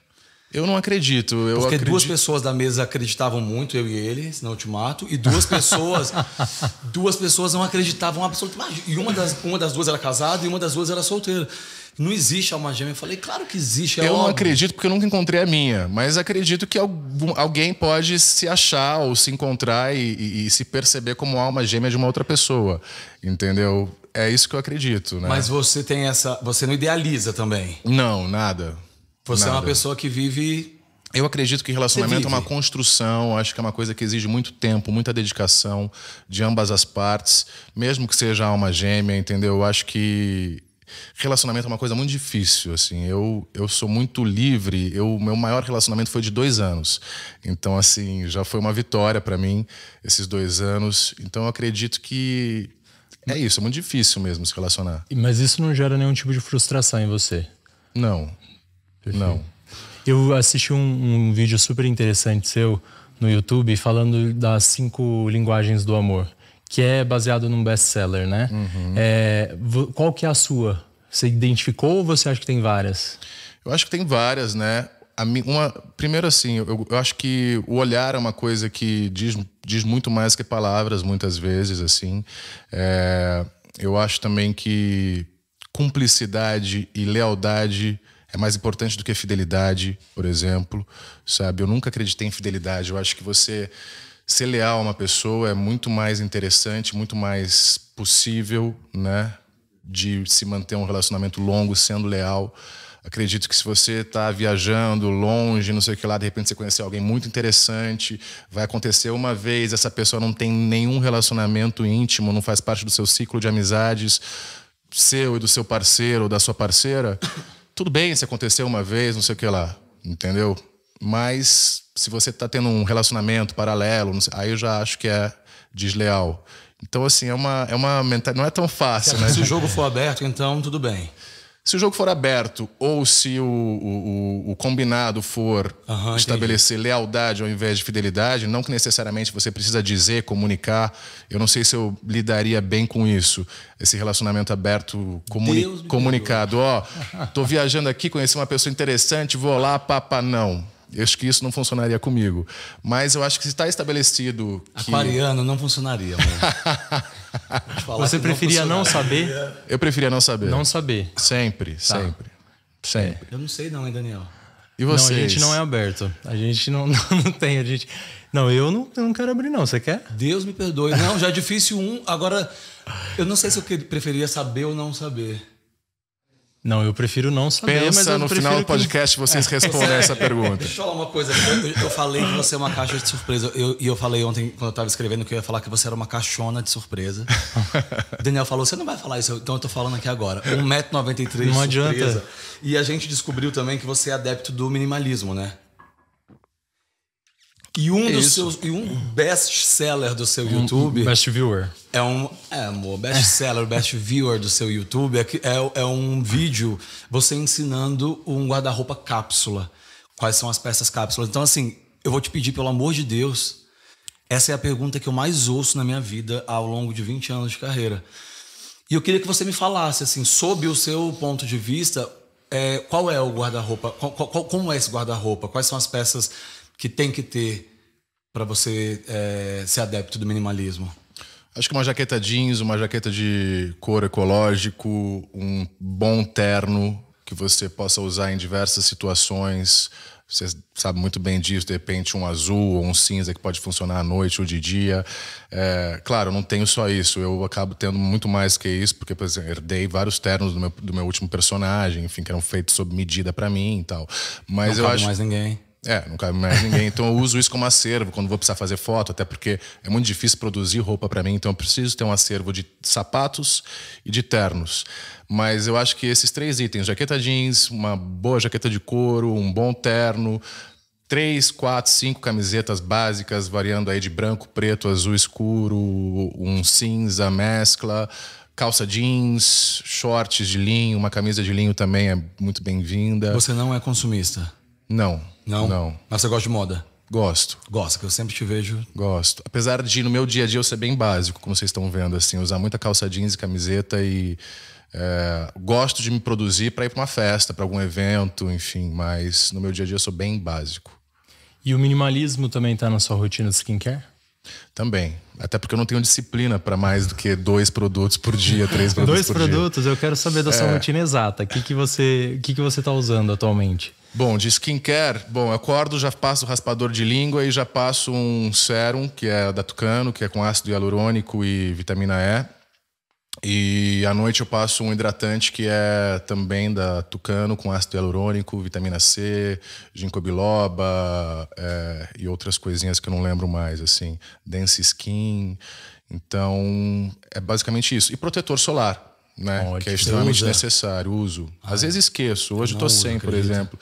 Eu não acredito. Eu Porque acredito... duas pessoas da mesa acreditavam muito, eu e ele, senão eu te mato. E duas pessoas. <laughs> duas pessoas não acreditavam absolutamente. E uma das, uma das duas era casada e uma das duas era solteira não existe alma gêmea. Eu falei, claro que existe. É eu óbvio. não acredito porque eu nunca encontrei a minha, mas acredito que algum, alguém pode se achar ou se encontrar e, e, e, se perceber como alma gêmea de uma outra pessoa, entendeu? É isso que eu acredito, né? Mas você tem essa, você não idealiza também? Não, nada. Você Nada. é uma pessoa que vive. Eu acredito que relacionamento é uma construção, acho que é uma coisa que exige muito tempo, muita dedicação de ambas as partes, mesmo que seja alma gêmea, entendeu? Eu acho que relacionamento é uma coisa muito difícil, assim. Eu, eu sou muito livre. Eu, meu maior relacionamento foi de dois anos. Então, assim, já foi uma vitória para mim esses dois anos. Então, eu acredito que é isso. É muito difícil mesmo se relacionar. Mas isso não gera nenhum tipo de frustração em você? Não. Perfeito. Não. Eu assisti um, um, vídeo super interessante seu no YouTube falando das cinco linguagens do amor, que é baseado num best-seller, né? Uhum. É, qual que é a sua? Você identificou ou você acha que tem várias? Eu acho que tem várias, né? Uma, primeiro assim, eu, eu, acho que o olhar é uma coisa que diz, diz muito mais que palavras, muitas vezes, assim. É, eu acho também que cumplicidade e lealdade é mais importante do que a fidelidade, por exemplo, sabe? Eu nunca acreditei em fidelidade. Eu acho que você ser leal a uma pessoa é muito mais interessante, muito mais possível, né? De se manter um relacionamento longo sendo leal. Acredito que se você está viajando longe, não sei o que lá, de repente você conhecer alguém muito interessante, vai acontecer uma vez, essa pessoa não tem nenhum relacionamento íntimo, não faz parte do seu ciclo de amizades seu e do seu parceiro ou da sua parceira tudo bem se aconteceu uma vez, não sei o que lá, entendeu? Mas se você está tendo um relacionamento paralelo, sei, aí eu já acho que é desleal. Então, assim, é uma, é uma mentalidade. Não é tão fácil, se né? Se o jogo for aberto, então tudo bem. Se o jogo for aberto ou se o, o, o combinado for uhum, estabelecer entendi. lealdade ao invés de fidelidade, não que necessariamente você precisa dizer, comunicar. Eu não sei se eu lidaria bem com isso, esse relacionamento aberto comuni comunicado. Ó, oh, tô viajando aqui, conheci uma pessoa interessante, vou lá, papa, não eu acho que isso não funcionaria comigo. Mas eu acho que se está estabelecido. Que... Aquariano não funcionaria, <laughs> Você preferia não, não, saber? Eu preferia não saber. Não saber. Sempre, tá. sempre. Sempre. É, eu não sei, não, hein, Daniel? E vocês? Não, a gente não é aberto. A gente não, <laughs> não, não tem. A gente. Não, eu não, eu não quero abrir, não. Você quer? Deus me perdoe. Não, já é difícil um. Agora, eu não sei se eu preferia saber ou não saber. Não, eu prefiro não saber. Pensa, no final do podcast que... vocês é. respondem essa pergunta. Deixa eu falar uma coisa. Eu, eu falei que você é uma caixa de surpresa. E eu, eu, falei ontem, quando eu estava escrevendo, que eu ia falar que você era uma caixona de surpresa. O <laughs> Daniel falou, você não vai falar isso. Então eu estou falando aqui agora. 1,93m de surpresa. Adianta. E a gente descobriu também que você é adepto do minimalismo, né? E um dos seus, e um best seller do seu um, YouTube. Best viewer. É um. É, amor, best seller, <laughs> best viewer do seu YouTube é, é, é um vídeo você ensinando um guarda-roupa cápsula. Quais são as peças cápsulas. Então, assim, eu vou te pedir, pelo amor de Deus, essa é a pergunta que eu mais ouço na minha vida ao longo de 20 anos de carreira. E eu queria que você me falasse, assim, sob o seu ponto de vista, é, qual é o guarda-roupa? Como é esse guarda-roupa? Quais são as peças que tem que ter para você é, ser adepto do minimalismo? Acho que uma jaqueta jeans, uma jaqueta de cor ecológico, um bom terno que você possa usar em diversas situações. Você sabe muito bem disso, de repente um azul ou um cinza que pode funcionar à noite ou de dia. É, claro, não tenho só isso, eu acabo tendo muito mais que isso, porque, por exemplo, herdei vários ternos do meu, do meu último personagem, enfim, que eram feitos sob medida para mim e tal. Mas não eu acho. mais ninguém. É, não cabe mais ninguém. Então eu uso isso como acervo quando vou precisar fazer foto, até porque é muito difícil produzir roupa para mim, então eu preciso ter um acervo de sapatos e de ternos. Mas eu acho que esses três itens, jaqueta jeans, uma boa jaqueta de couro, um bom terno, três, quatro, cinco camisetas básicas, variando aí de branco, preto, azul escuro, um cinza, mescla, calça jeans, shorts de linho, uma camisa de linho também é muito bem-vinda. Você não é consumista? Não. Não? Não. Mas você gosta de moda? Gosto. Gosta, que eu sempre te vejo. Gosto. Apesar de no meu dia a dia eu ser bem básico, como vocês estão vendo, assim, usar muita calça jeans e camiseta e. É, gosto de me produzir para ir para uma festa, para algum evento, enfim, mas no meu dia a dia eu sou bem básico. E o minimalismo também está na sua rotina de skincare? Também. Até porque eu não tenho disciplina para mais do que dois produtos por dia, <laughs> três produtos dois por produtos, dia. Dois produtos? Eu quero saber da sua é... rotina exata. O que, que você está que que você tá usando atualmente? Bom, de skincare, bom, eu acordo, já passo raspador de língua e já passo um sérum, que é da Tucano, que é com ácido hialurônico e vitamina E. E à noite eu passo um hidratante que é também da Tucano, com ácido hialurônico, vitamina C, ginkgo biloba é, e outras coisinhas que eu não lembro mais, assim, Dense Skin. Então, é basicamente isso. E protetor solar, né? Que é extremamente necessário, uso. É. Às vezes esqueço, hoje eu tô sem, por exemplo.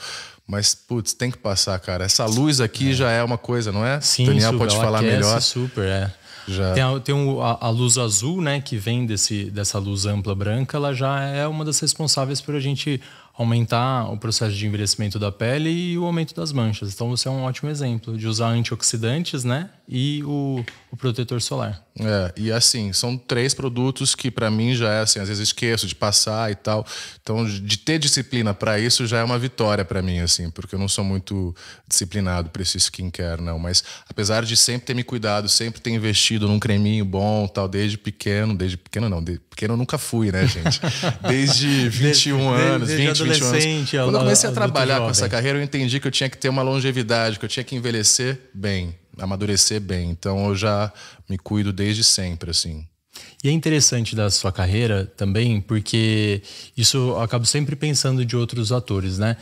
Mas, putz, tem que passar, cara. Essa luz aqui é. já é uma coisa, não é? Sim, Daniel super, pode falar aquece, melhor. super, é. Já. Tem, a, tem um, a, a, luz azul, né, que vem desse, dessa luz ampla branca, ela já é uma das responsáveis por a gente aumentar o processo de envelhecimento da pele e o aumento das manchas. Então, você é um ótimo exemplo de usar antioxidantes, né, e o, o protetor solar. É, e assim, são três produtos que para mim já é assim, às vezes esqueço de passar e tal. Então, de ter disciplina para isso já é uma vitória para mim, assim, porque eu não sou muito disciplinado para esse skincare, não. Mas apesar de sempre ter me cuidado, sempre ter investido num creminho bom tal, desde pequeno, desde pequeno não, desde pequeno eu nunca fui, né, gente? <laughs> Desde 21 desde, anos, desde 20, 21 anos. Quando eu a trabalhar com essa carreira, eu entendi que eu tinha que ter uma longevidade, que eu tinha que envelhecer bem amadurecer bem. Então eu já me cuido desde sempre, assim. E é interessante da sua carreira também, porque isso eu acabo sempre pensando de outros atores, né?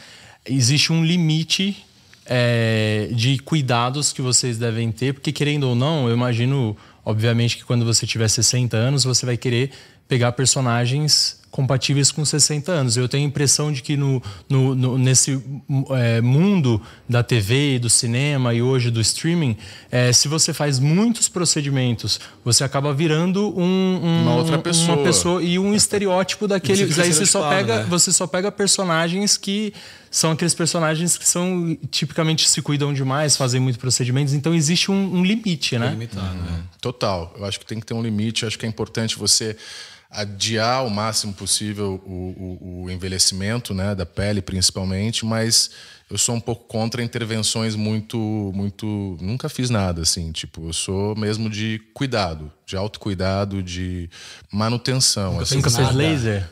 Existe um limite é, de cuidados que vocês devem ter, porque querendo ou não, eu imagino, obviamente, que quando você tiver 60 anos, você vai querer pegar personagens compatíveis com 60 anos. Eu tenho a impressão de que no, no, no nesse é, mundo da TV, e do cinema e hoje do streaming, é, se você faz muitos procedimentos, você acaba virando um, um uma outra pessoa. Uma pessoa e um estereótipo daquele. Você aí você só, pega, né? você só pega personagens que são aqueles personagens que são tipicamente se cuidam demais, fazem muitos procedimentos, então existe um, um limite, né? É limitado, uhum. né? Total. Eu acho que tem que ter um limite, eu acho que é importante você adiar o máximo possível o, o, o envelhecimento né, da pele, principalmente, mas eu sou um pouco contra intervenções muito, muito. Nunca fiz nada assim. Tipo, eu sou mesmo de cuidado, de autocuidado, de manutenção. Nunca assim, fez laser?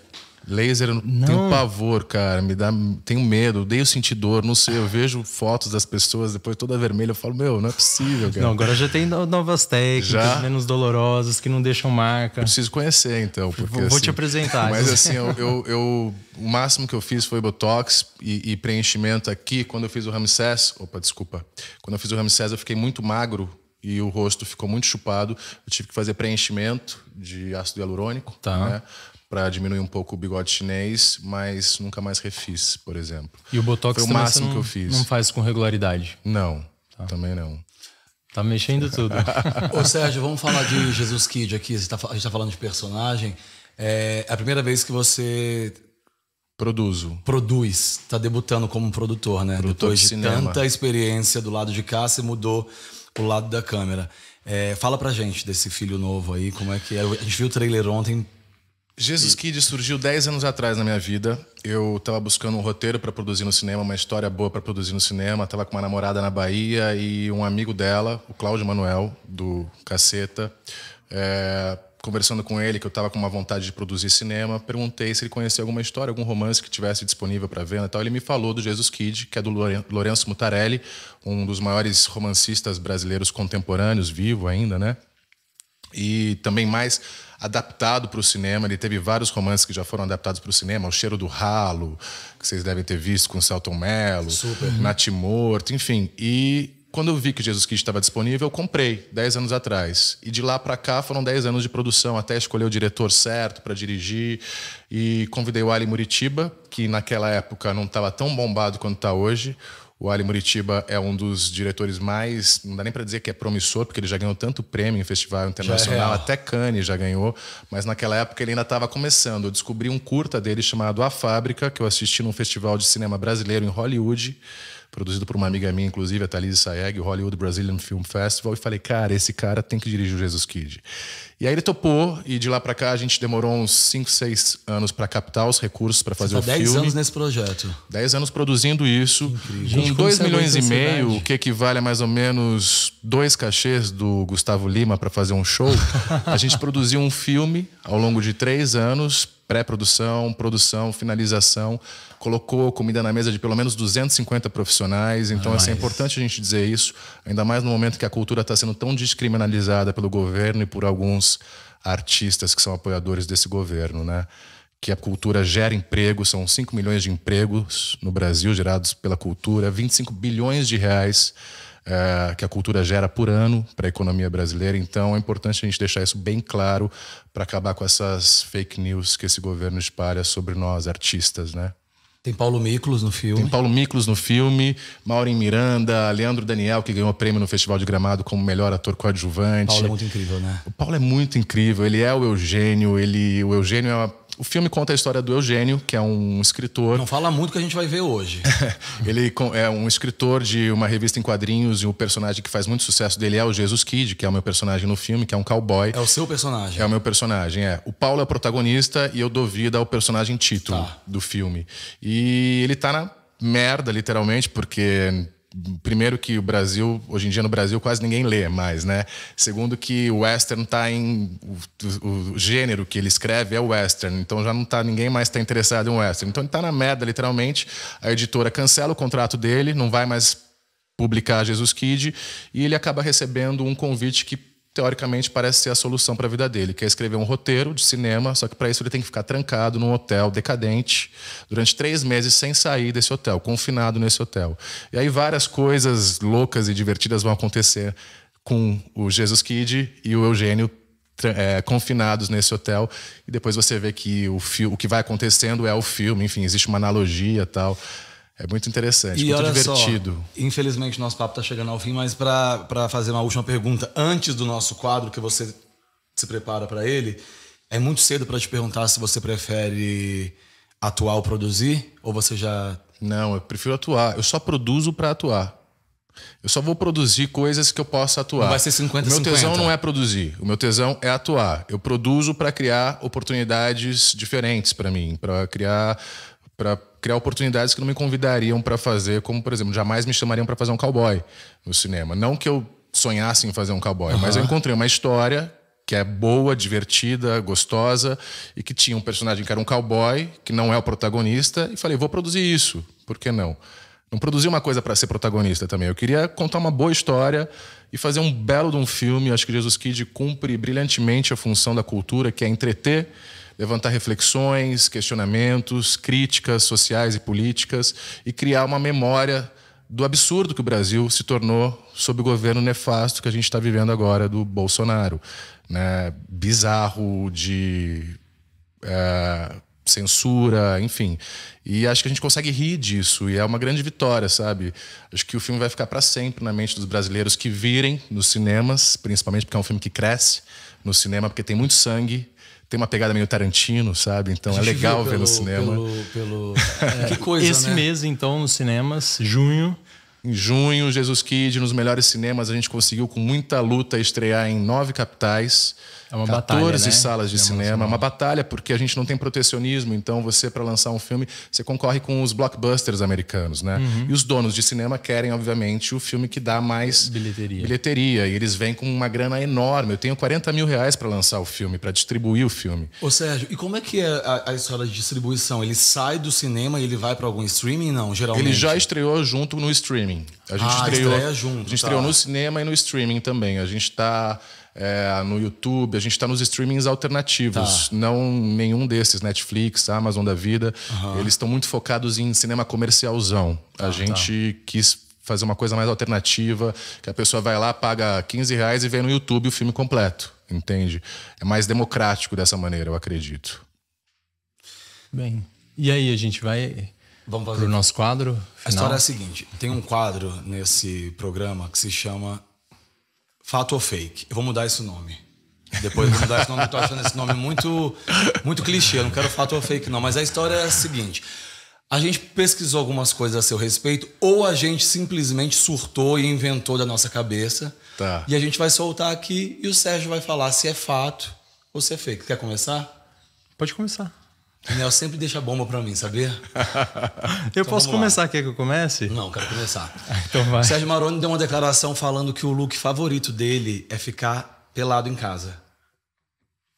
Laser, eu não. tenho pavor, cara. Me dá, tenho medo, odeio sentir dor, não sei. Eu vejo fotos das pessoas depois toda vermelha, eu falo, meu, não é possível, cara. Não, agora já tem novas técnicas já? menos dolorosas que não deixam marca. preciso conhecer, então. Porque, vou, vou te assim, apresentar. Mas então. assim, eu, eu, eu, o máximo que eu fiz foi botox e, e preenchimento aqui. Quando eu fiz o Ramsés, opa, desculpa. Quando eu fiz o Ramsés, eu fiquei muito magro e o rosto ficou muito chupado. Eu tive que fazer preenchimento de ácido hialurônico, tá. né? para diminuir um pouco o bigode chinês, mas nunca mais refiz, por exemplo. E o botox Foi o máximo não, que eu fiz. Não faz com regularidade? Não, tá. também não. Tá mexendo tudo. <laughs> Ô Sérgio, vamos falar de Jesus Kid aqui. Tá a gente está falando de personagem. É, é a primeira vez que você Produzo. Produz. Tá debutando como produtor, né? Produtor Depois de, cinema. tanta experiência do lado de cá, você mudou o lado da câmera. É, fala pra gente desse filho novo aí, como é que é. A gente viu o trailer ontem, Jesus Kid surgiu 10 anos atrás na minha vida. Eu estava buscando um roteiro para produzir no cinema, uma história boa para produzir no cinema. Tava com uma namorada na Bahia e um amigo dela, o Cláudio Manuel, do Caceta, é, conversando com ele, que eu estava com uma vontade de produzir cinema. Perguntei se ele conhecia alguma história, algum romance que tivesse disponível para venda né, e tal. Ele me falou do Jesus Kid, que é do Lourenço Mutarelli, um dos maiores romancistas brasileiros contemporâneos, vivo ainda, né? e também mais adaptado para o cinema. Ele teve vários romances que já foram adaptados para o cinema. O Cheiro do Ralo, que vocês devem ter visto com Celton Mello, Super. Nati Morto, enfim. E quando eu vi que Jesus Cristo estava disponível, eu comprei 10 anos atrás. E de lá para cá foram 10 anos de produção, até escolher o diretor certo para dirigir. E convidei o Ali Muritiba, que naquela época não estava tão bombado quanto está hoje. O Ali Muritiba é um dos diretores mais, não dá nem para dizer que é promissor, porque ele já ganhou tanto prêmio em festival é internacional, é até Cannes já ganhou, mas naquela época ele ainda estava começando. Eu descobri um curta dele chamado A Fábrica, que eu assisti num festival de cinema brasileiro em Hollywood produzido por uma amiga minha, inclusive, a Thalise Saeg, o Hollywood Brazilian Film Festival, e falei, cara, esse cara tem que dirigir o Jesus Kid. E aí ele topou, e de lá para cá a gente demorou uns 5, 6 anos para captar os recursos para fazer Você tá o 10 filme. 10 anos nesse projeto. 10 anos produzindo isso. Com 2 é milhões e meio, o que equivale a mais ou menos dois cachês do Gustavo Lima para fazer um show, a gente <laughs> produziu um filme ao longo de três anos pré-produção, produção, finalização colocou comida na mesa de pelo menos 250 profissionais. Então, assim, é importante a gente dizer isso, ainda mais no momento que a cultura está sendo tão descriminalizada pelo governo e por alguns artistas que são apoiadores desse governo, né? que a cultura gera emprego, são 5 milhões de empregos no Brasil gerados pela cultura, 25 bilhões de reais é, que a cultura gera por ano para a economia brasileira. Então é importante a gente deixar isso bem claro para acabar com essas fake news que esse governo espalha sobre nós, artistas, né? Tem Paulo Miklos no filme. Tem Paulo Miklos no filme, Maureen Miranda, Leandro Daniel, que ganhou prêmio no Festival de Gramado como melhor ator coadjuvante. O Paulo é muito incrível, né? O Paulo é muito incrível. Ele é o Eugênio. Ele, o Eugênio é uma o filme conta a história do Eugênio, que é um escritor. Não fala muito que a gente vai ver hoje. <laughs> ele é um escritor de uma revista em quadrinhos e o personagem que faz muito sucesso dele é o Jesus Kid, que é o meu personagem no filme, que é um cowboy. É o seu personagem? É o meu personagem, é. O Paulo é o protagonista e eu dou vida ao personagem título tá. do filme. E ele tá na merda, literalmente, porque primeiro que o Brasil, hoje em dia no Brasil quase ninguém lê mais, né? Segundo que o western está em o, o, o, gênero que ele escreve é o western, então já não tá ninguém mais está interessado em western. Então ele está na merda literalmente. A editora cancela o contrato dele, não vai mais publicar Jesus Kid e ele acaba recebendo um convite que teoricamente parece ser a solução para a vida dele, que é escrever um roteiro de cinema, só que para isso ele tem que ficar trancado num hotel decadente durante três meses sem sair desse hotel, confinado nesse hotel. E aí várias coisas loucas e divertidas vão acontecer com o Jesus Kid e o Eugênio é, confinados nesse hotel e depois você vê que o, o que vai acontecendo é o filme, enfim, existe uma analogia tal. É muito interessante, e muito olha divertido. Só, infelizmente, nosso papo está chegando ao fim, mas para fazer uma última pergunta, antes do nosso quadro, que você se prepara para ele, é muito cedo para te perguntar se você prefere atuar ou produzir? Ou você já. Não, eu prefiro atuar. Eu só produzo para atuar. Eu só vou produzir coisas que eu possa atuar. Não vai ser 50 O meu 50. tesão não é produzir, o meu tesão é atuar. Eu produzo para criar oportunidades diferentes para mim, para criar para criar oportunidades que não me convidariam para fazer, como por exemplo, jamais me chamariam para fazer um cowboy no cinema. Não que eu sonhasse em fazer um cowboy, uhum. mas eu encontrei uma história que é boa, divertida, gostosa e que tinha um personagem que era um cowboy, que não é o protagonista, e falei, vou produzir isso, por que não? Não produzi uma coisa para ser protagonista também. Eu queria contar uma boa história e fazer um belo de um filme. Acho que Jesus Kid cumpre brilhantemente a função da cultura, que é entreter levantar reflexões, questionamentos, críticas sociais e políticas e criar uma memória do absurdo que o Brasil se tornou sob o governo nefasto que a gente está vivendo agora do Bolsonaro. Né? Bizarro, de é, censura, enfim. E acho que a gente consegue rir disso e é uma grande vitória, sabe? Acho que o filme vai ficar para sempre na mente dos brasileiros que virem nos cinemas, principalmente porque é um filme que cresce no cinema, porque tem muito sangue, tem uma pegada meio Tarantino, sabe? Então é legal ver no cinema. Pelo, pelo, é, <laughs> que coisa, Esse né? mês, então, nos cinemas, junho. Em junho, Jesus Kid, nos melhores cinemas, a gente conseguiu, com muita luta, estrear em nove capitais. É uma 14 batalha, né? salas de é cinema. Uma batalha porque a gente não tem protecionismo. Então, você, para lançar um filme, você concorre com os blockbusters americanos, né? Uhum. E os donos de cinema querem, obviamente, o filme que dá mais é, bilheteria. bilheteria. E eles vêm com uma grana enorme. Eu tenho 40 mil reais para lançar o filme, para distribuir o filme. Ô, Sérgio, e como é que é a, a história de distribuição? Ele sai do cinema e ele vai para algum streaming? Não, geralmente. Ele já estreou junto no streaming. A gente ah, estreou, junto. A gente tá. estreou no cinema e no streaming também. A gente está é, no YouTube, a gente está nos streamings alternativos, tá. não nenhum desses, Netflix, Amazon da vida. Uhum. Eles estão muito focados em cinema comercialzão. Tá, a ah, gente tá. quis fazer uma coisa mais alternativa, que a pessoa vai lá, paga 15 reais e vê no YouTube o filme completo, entende? É mais democrático dessa maneira, eu acredito. Bem, e aí a gente vai Vamos fazer nosso quadro? Final? A história é a seguinte: tem um quadro nesse programa que se chama Fato ou fake? Eu vou mudar esse nome. Depois eu vou mudar esse nome, eu tô achando esse nome muito, muito clichê. Eu não quero fato ou fake, não. Mas a história é a seguinte. A gente pesquisou algumas coisas a seu respeito, ou a gente simplesmente surtou e inventou da nossa cabeça. Tá. E a gente vai soltar aqui e o Sérgio vai falar se é fato ou se é fake. Quer começar? Pode começar. O Nel sempre deixa bomba para mim, sabia? <laughs> eu então, posso começar, lá. quer que eu comece? Não, quero começar. <laughs> Ah, então vai. Sérgio Maroni deu uma declaração falando que o look favorito dele é ficar pelado em casa.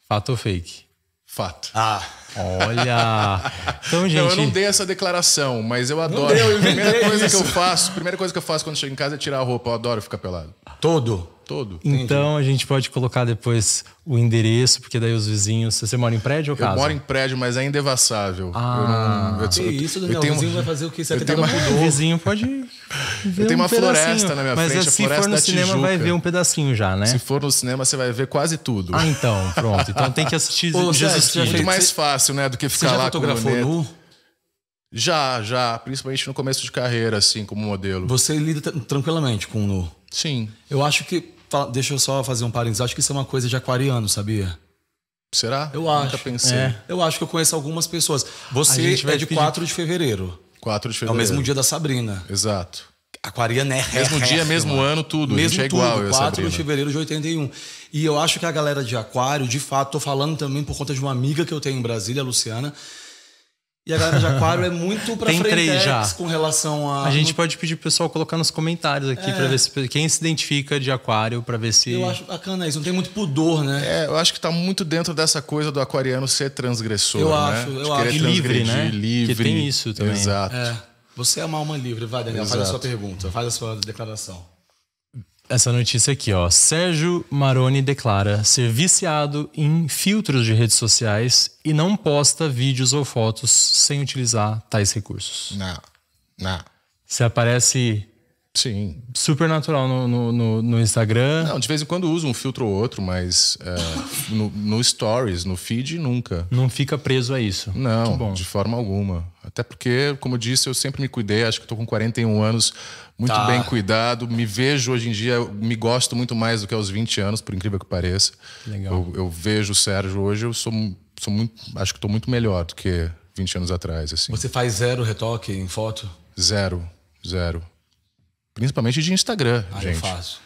Fato ou fake? Fato. Ah. Olha! <laughs> Então, gente. Não, eu não dei essa declaração, mas eu adoro. Deu, eu primeira coisa isso. que eu faço, primeira coisa que eu faço quando chego em casa é tirar a roupa. Eu adoro ficar pelado. Todo? todo? Então a gente pode colocar depois o endereço, porque daí os vizinhos. Você mora em prédio ou casa? Eu moro em prédio, mas é indevassável. Ah, eu, não, eu, eu, isso, Daniel. Eu tenho, o vizinho vai fazer o quê? Você tem tenho tá uma, mudou. O vizinho <laughs> pode. Ver eu tenho uma floresta na minha mas frente, assim, se a floresta for no cinema, Tijuca. vai ver um pedacinho já, né? Se for no cinema, você vai ver quase tudo. Ah, então, pronto. Então tem que assistir Ô, Jesus Cristo. É muito mais fácil, né? Do que ficar você já lá fotografou com o nu? Já, já. Principalmente no começo de carreira, assim, como modelo. Você lida tranquilamente com o nu? Sim. Eu acho que Fala, deixa eu só fazer um parênteses. Acho que isso é uma coisa de aquariano, sabia? Será? Eu acho. Nunca pensei. É. Eu acho que eu conheço algumas pessoas. Você é de pedir... 4 de fevereiro. 4 de fevereiro. É o mesmo dia da Sabrina. Exato. aquariano é <laughs> Mesmo dia, mesmo mano. ano, tudo. Mesmo gente é tudo, igual. 4 de fevereiro de 81. E eu acho que a galera de aquário, de fato, tô falando também por conta de uma amiga que eu tenho em Brasília, a Luciana e a galera de Aquário é muito pra frente com relação a. A gente pode pedir pro pessoal colocar nos comentários aqui é. para ver se quem se identifica de Aquário, para ver se. Eu acho bacana isso, não tem muito pudor, né? É, eu acho que tá muito dentro dessa coisa do aquariano ser transgressor. Eu né? acho, eu de acho. E livre, né? Livre. Que tem isso também. Exato. É. Você é uma alma livre, vai, Daniel, Exato. faz a sua pergunta, faz a sua declaração. Essa notícia aqui, ó. Sérgio Maroni declara ser viciado em filtros de redes sociais e não posta vídeos ou fotos sem utilizar tais recursos. Não, não. Você aparece Sim. Super natural no, no, no, no Instagram. Não, de vez em quando uso um filtro ou outro, mas é, <laughs> no, no, Stories, no feed, nunca. Não fica preso a isso. Não, de forma alguma. Até porque, como eu disse, eu sempre me cuidei, acho que estou com 41 anos, muito tá. bem cuidado. Me vejo hoje em dia, me gosto muito mais do que aos 20 anos, por incrível que pareça. Legal. Eu, eu vejo o Sérgio hoje, eu sou, sou muito. Acho que estou muito melhor do que 20 anos atrás. Assim. Você faz zero retoque em foto? Zero, zero. Principalmente de Instagram, ah, gente. Eu faço.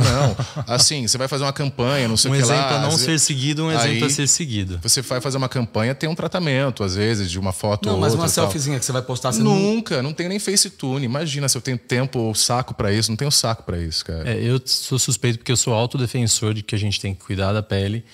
Não, assim, você vai fazer uma campanha, não sei o um que lá. Um exemplo a é não ser seguido, um exemplo é a ser seguido. Você vai fazer uma campanha, tem um tratamento, às vezes, de uma foto não, ou outra. Não, mas uma selfiezinha que você vai postar... Você Nunca, não... não tenho nem FaceTune. Imagina se eu tenho tempo ou saco para isso. Não tenho saco para isso, cara. É, eu sou suspeito porque eu sou autodefensor de que a gente tem que cuidar da pele,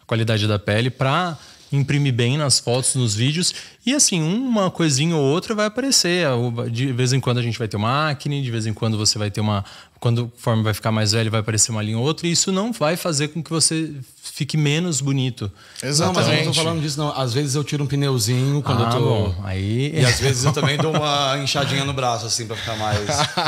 a qualidade da pele, para imprime bem nas fotos, nos vídeos. E assim, uma coisinha ou outra vai aparecer. De vez em quando a gente vai ter uma acne, de vez em quando você vai ter uma. Quando o forma vai ficar mais velho, vai aparecer uma linha ou outra. E isso não vai fazer com que você fique menos bonito. Exatamente. Não, mas eu não tô falando disso, não. Às vezes eu tiro um pneuzinho quando ah, eu tô. Bom, aí... E às vezes eu também dou uma inchadinha no braço, assim, pra ficar mais.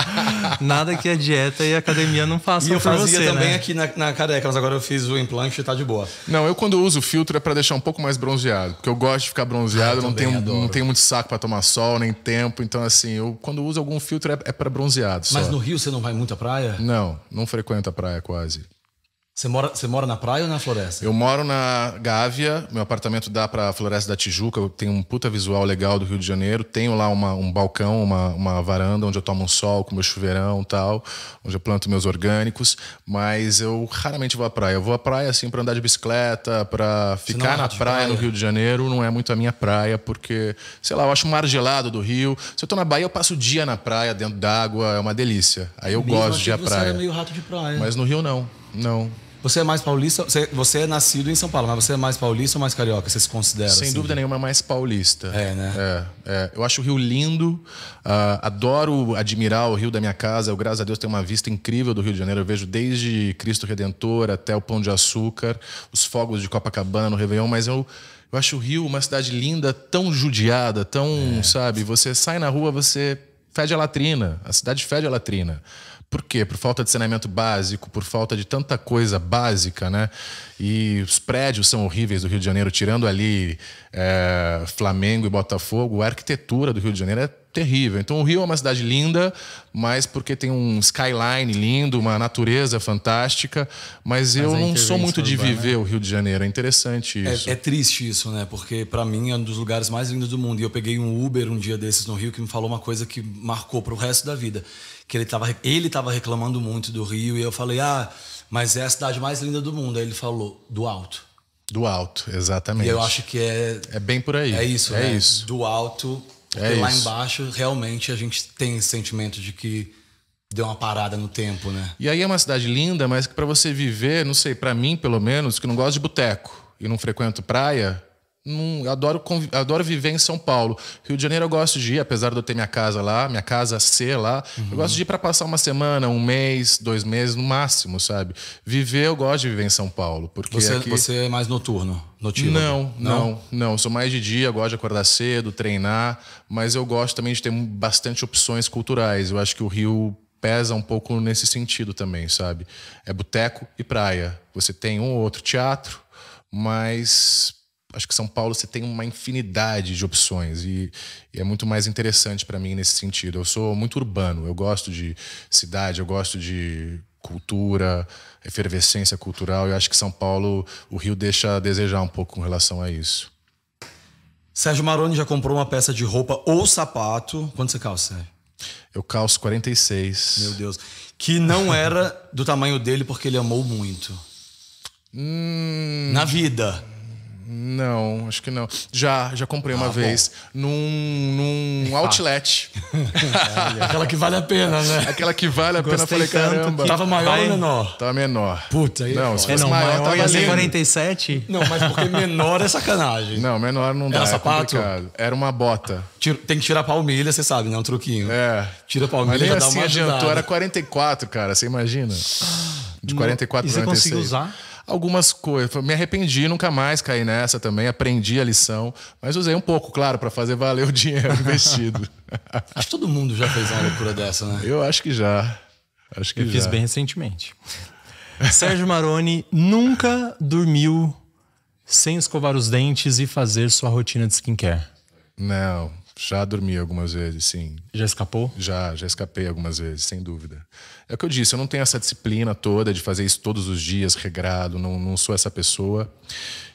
<laughs> Nada que a dieta e a academia não façam. E eu fazia você, também né? aqui na, na, careca, mas agora eu fiz o implante e tá de boa. Não, eu quando uso o filtro é pra deixar um pouco mais bronzeado, porque eu gosto de ficar bronzeado, ah, não, tenho, não tenho muito saco pra tomar sol, nem tempo. Então, assim, eu quando uso algum filtro é, é pra bronzeado. Mas no Rio você não vai muito à praia? Não, não frequento a praia quase. Você mora, você mora na praia ou na floresta? Eu moro na Gávea, meu apartamento dá para a Floresta da Tijuca, eu tenho um puta visual legal do Rio de Janeiro, tenho lá uma, um balcão, uma, uma varanda onde eu tomo um sol com meu chuveirão e tal, onde eu planto meus orgânicos, mas eu raramente vou à praia. Eu vou à praia assim para andar de bicicleta, para ficar é na praia, praia, no Rio de Janeiro, não é muito a minha praia, porque, sei lá, eu acho o mar gelado do Rio. Se eu estou na Bahia, eu passo o dia na praia, dentro d'água, é uma delícia. Aí eu Mesmo gosto de assim, ir à praia. Você é meio rato de praia. Mas no Rio não, não. Você é mais paulista? Você, você, é nascido em São Paulo, mas você é mais paulista ou mais carioca? Você se considera? Sem assim? dúvida nenhuma, é mais paulista. É, né? É, é. Eu acho o Rio lindo. Uh, adoro admirar o Rio da minha casa. Eu, graças a Deus, tenho uma vista incrível do Rio de Janeiro. Eu vejo desde Cristo Redentor até o Pão de Açúcar, os fogos de Copacabana no Réveillon, mas eu. Eu acho o Rio uma cidade linda, tão judiada, tão, é. sabe? Você sai na rua, você fede a latrina. A cidade fede a latrina. Por quê? Por falta de saneamento básico, por falta de tanta coisa básica, né? E os prédios são horríveis do Rio de Janeiro, tirando ali é, Flamengo e Botafogo, a arquitetura do Rio de Janeiro é terrível. Então o Rio é uma cidade linda, mas porque tem um skyline lindo, uma natureza fantástica, mas, mas eu não sou muito de viver né? o Rio de Janeiro. É interessante é, isso. É, é triste isso, né? Porque para mim é um dos lugares mais lindos do mundo. E eu peguei um Uber um dia desses no Rio que me falou uma coisa que marcou para o resto da vida, que ele estava ele tava reclamando muito do Rio, e eu falei, ah, mas é a cidade mais linda do mundo. Aí ele falou, do alto. Do alto, exatamente. E eu acho que é. É bem por aí. É isso, é né? isso. Do alto, é lá isso. embaixo, realmente a gente tem esse sentimento de que deu uma parada no tempo, né? E aí é uma cidade linda, mas que para você viver, não sei, para mim pelo menos, que não gosto de boteco e não frequento praia, num, adoro, adoro viver em São Paulo. Rio de Janeiro eu gosto de ir, apesar de eu ter minha casa lá, minha casa ser lá. Uhum. Eu gosto de ir para passar uma semana, um mês, dois meses no máximo, sabe? Viver, eu gosto de viver em São Paulo. porque Você, aqui... você é mais noturno? Notívago? Não, não, não, não. Sou mais de dia, gosto de acordar cedo, treinar, mas eu gosto também de ter bastante opções culturais. Eu acho que o Rio pesa um pouco nesse sentido também, sabe? É boteco e praia. Você tem um ou outro teatro, mas acho que São Paulo você tem uma infinidade de opções e, e é muito mais interessante para mim nesse sentido. Eu sou muito urbano, eu gosto de cidade, eu gosto de cultura, efervescência cultural. Eu acho que São Paulo, o Rio deixa a desejar um pouco com relação a isso. Sérgio Maroni já comprou uma peça de roupa ou sapato. Quanto você calça, Sérgio? Eu calço 46. Meu Deus. Que não era do tamanho dele porque ele amou muito. Hum... Na vida. Não, acho que não. Já, já comprei ah, uma bom. vez num, num é outlet. <laughs> Aquela que vale a pena, né? Aquela que vale a Gostei pena. Falei, caramba. Tava maior ou menor? Tava menor. Puta, aí é não, se fosse é, não, maior, maior ia ser 47. Não, mas porque menor é sacanagem. Não, menor não dá. Era é sapato? Complicado. Era uma bota. tem que tirar a palmilha, você sabe, né? Um truquinho. É. Tira a palmilha, mas assim, dá uma adiantou. Era 44, cara, você imagina? De 44 para 46. E você conseguiu usar? algumas coisas. Me arrependi, nunca mais caí nessa também, aprendi a lição, mas usei um pouco, claro, para fazer valer o dinheiro <laughs> investido. acho que todo mundo já fez uma loucura dessa, né? Eu acho que já. Acho que Eu já. fiz bem recentemente. <laughs> Sérgio Maroni nunca dormiu sem escovar os dentes e fazer sua rotina de skincare. Não, já dormi algumas vezes, sim. Já escapou? Já, já escapei algumas vezes, sem dúvida. É o que eu disse, eu não tenho essa disciplina toda de fazer isso todos os dias, regrado, não, não sou essa pessoa.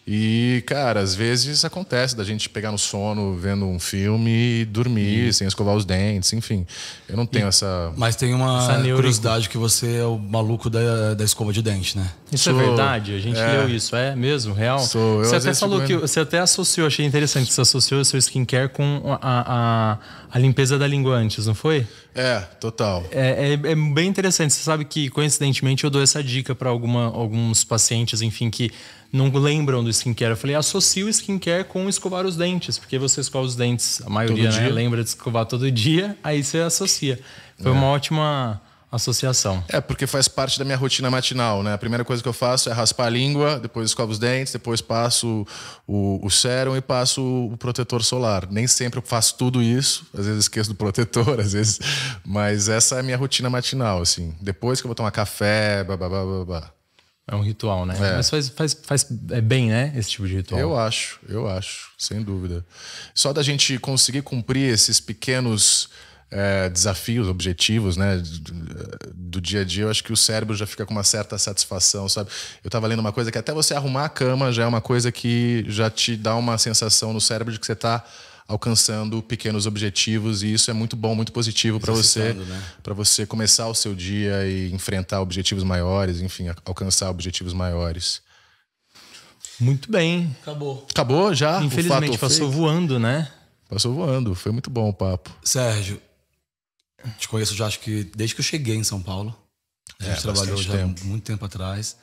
E, cara, às vezes acontece da gente pegar no sono vendo um filme e dormir e... Uhum. sem escovar os dentes, enfim. Eu não tenho e... essa. Mas tem uma curiosidade que você é o maluco da, da escova de dente, né? Isso é Sou... é verdade, a gente é... leu isso, é mesmo, real. Sou... você até falou que. Você até associou, achei interessante, você associou o seu skincare com a, a a limpeza da língua antes, não foi? É, total. É, é, é bem interessante. Você sabe que, coincidentemente, eu dou essa dica para alguns pacientes, enfim, que não lembram do skincare. Eu falei, associa o skincare com escovar os dentes, porque você escova os dentes, a maioria né? lembra de escovar todo dia, aí você associa. Foi é. uma ótima associação. É, porque faz parte da minha rotina matinal, né? A primeira coisa que eu faço é raspar a língua, depois escovo os dentes, depois passo o, o sérum e passo o protetor solar. Nem sempre eu faço tudo isso, às vezes esqueço do protetor, às vezes... Mas essa é a minha rotina matinal, assim. Depois que eu vou tomar café, babá, babá, babá. É um ritual, né? É. Mas faz, faz, faz é bem, né? Esse tipo de ritual. Eu acho, eu acho, sem dúvida. Só da gente conseguir cumprir esses pequenos é, desafios, objetivos, né? Do, do dia a dia, eu acho que o cérebro já fica com uma certa satisfação, sabe? Eu estava lendo uma coisa que até você arrumar a cama já é uma coisa que já te dá uma sensação no cérebro de que você está alcançando pequenos objetivos e isso é muito bom, muito positivo para você, né? para você começar o seu dia e enfrentar objetivos maiores, enfim, alcançar objetivos maiores. Muito bem. Acabou. Acabou já? Infelizmente passou feito. voando, né? Passou voando, foi muito bom o papo. Sérgio, te conheço já acho que desde que eu cheguei em São Paulo. A gente é, trabalhou já tempo. muito tempo atrás.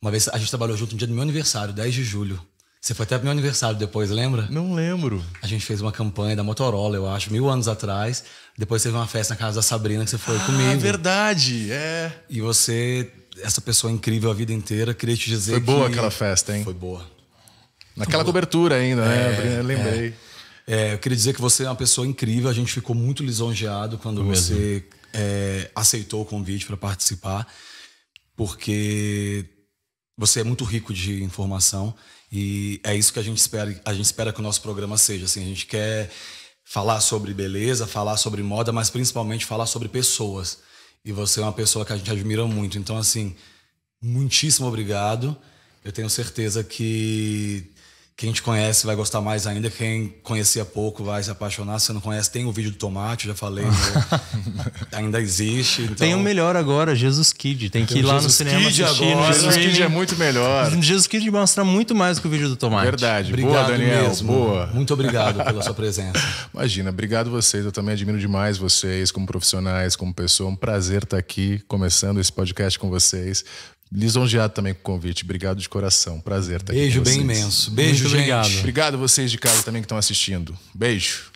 Uma vez a gente trabalhou junto no dia do meu aniversário, 10 de julho. Você foi até pro meu aniversário depois, lembra? Não lembro. A gente fez uma campanha da Motorola, eu acho, mil anos atrás. Depois teve uma festa na casa da Sabrina que você foi ah, comigo. É verdade, é. E você, essa pessoa incrível a vida inteira, queria te dizer. Foi boa aquela festa, hein? Foi boa. Naquela boa. cobertura ainda, né? É, lembrei. É. É, eu queria dizer que você é uma pessoa incrível. A gente ficou muito lisonjeado quando você é, aceitou o convite para participar, porque você é muito rico de informação e é isso que a gente espera. A gente espera que o nosso programa seja assim. A gente quer falar sobre beleza, falar sobre moda, mas principalmente falar sobre pessoas. E você é uma pessoa que a gente admira muito. Então, assim, muitíssimo obrigado. Eu tenho certeza que quem te conhece vai gostar mais ainda, quem conhecia pouco vai se apaixonar. Se não conhece, tem o vídeo do tomate, já falei. Né? <laughs> ainda existe. Então... Tem o um melhor agora, Jesus Kid. Tem que tem ir lá Jesus no cinema Kid assistir. Agora. Né? Jesus Kid é muito melhor. Jesus Kid mostra muito mais que o vídeo do tomate. Verdade. Obrigado boa, Daniel. Mesmo. Boa. Muito obrigado pela sua presença. <laughs> Imagina, obrigado vocês. Eu também admiro demais vocês como profissionais, como pessoa. Um prazer estar aqui começando esse podcast com vocês lisonjeado também com o convite. Obrigado de coração. Prazer estar Beijo aqui. Beijo bem imenso. Beijo, Muito gente. Obrigado. obrigado a vocês de casa também que estão assistindo. Beijo.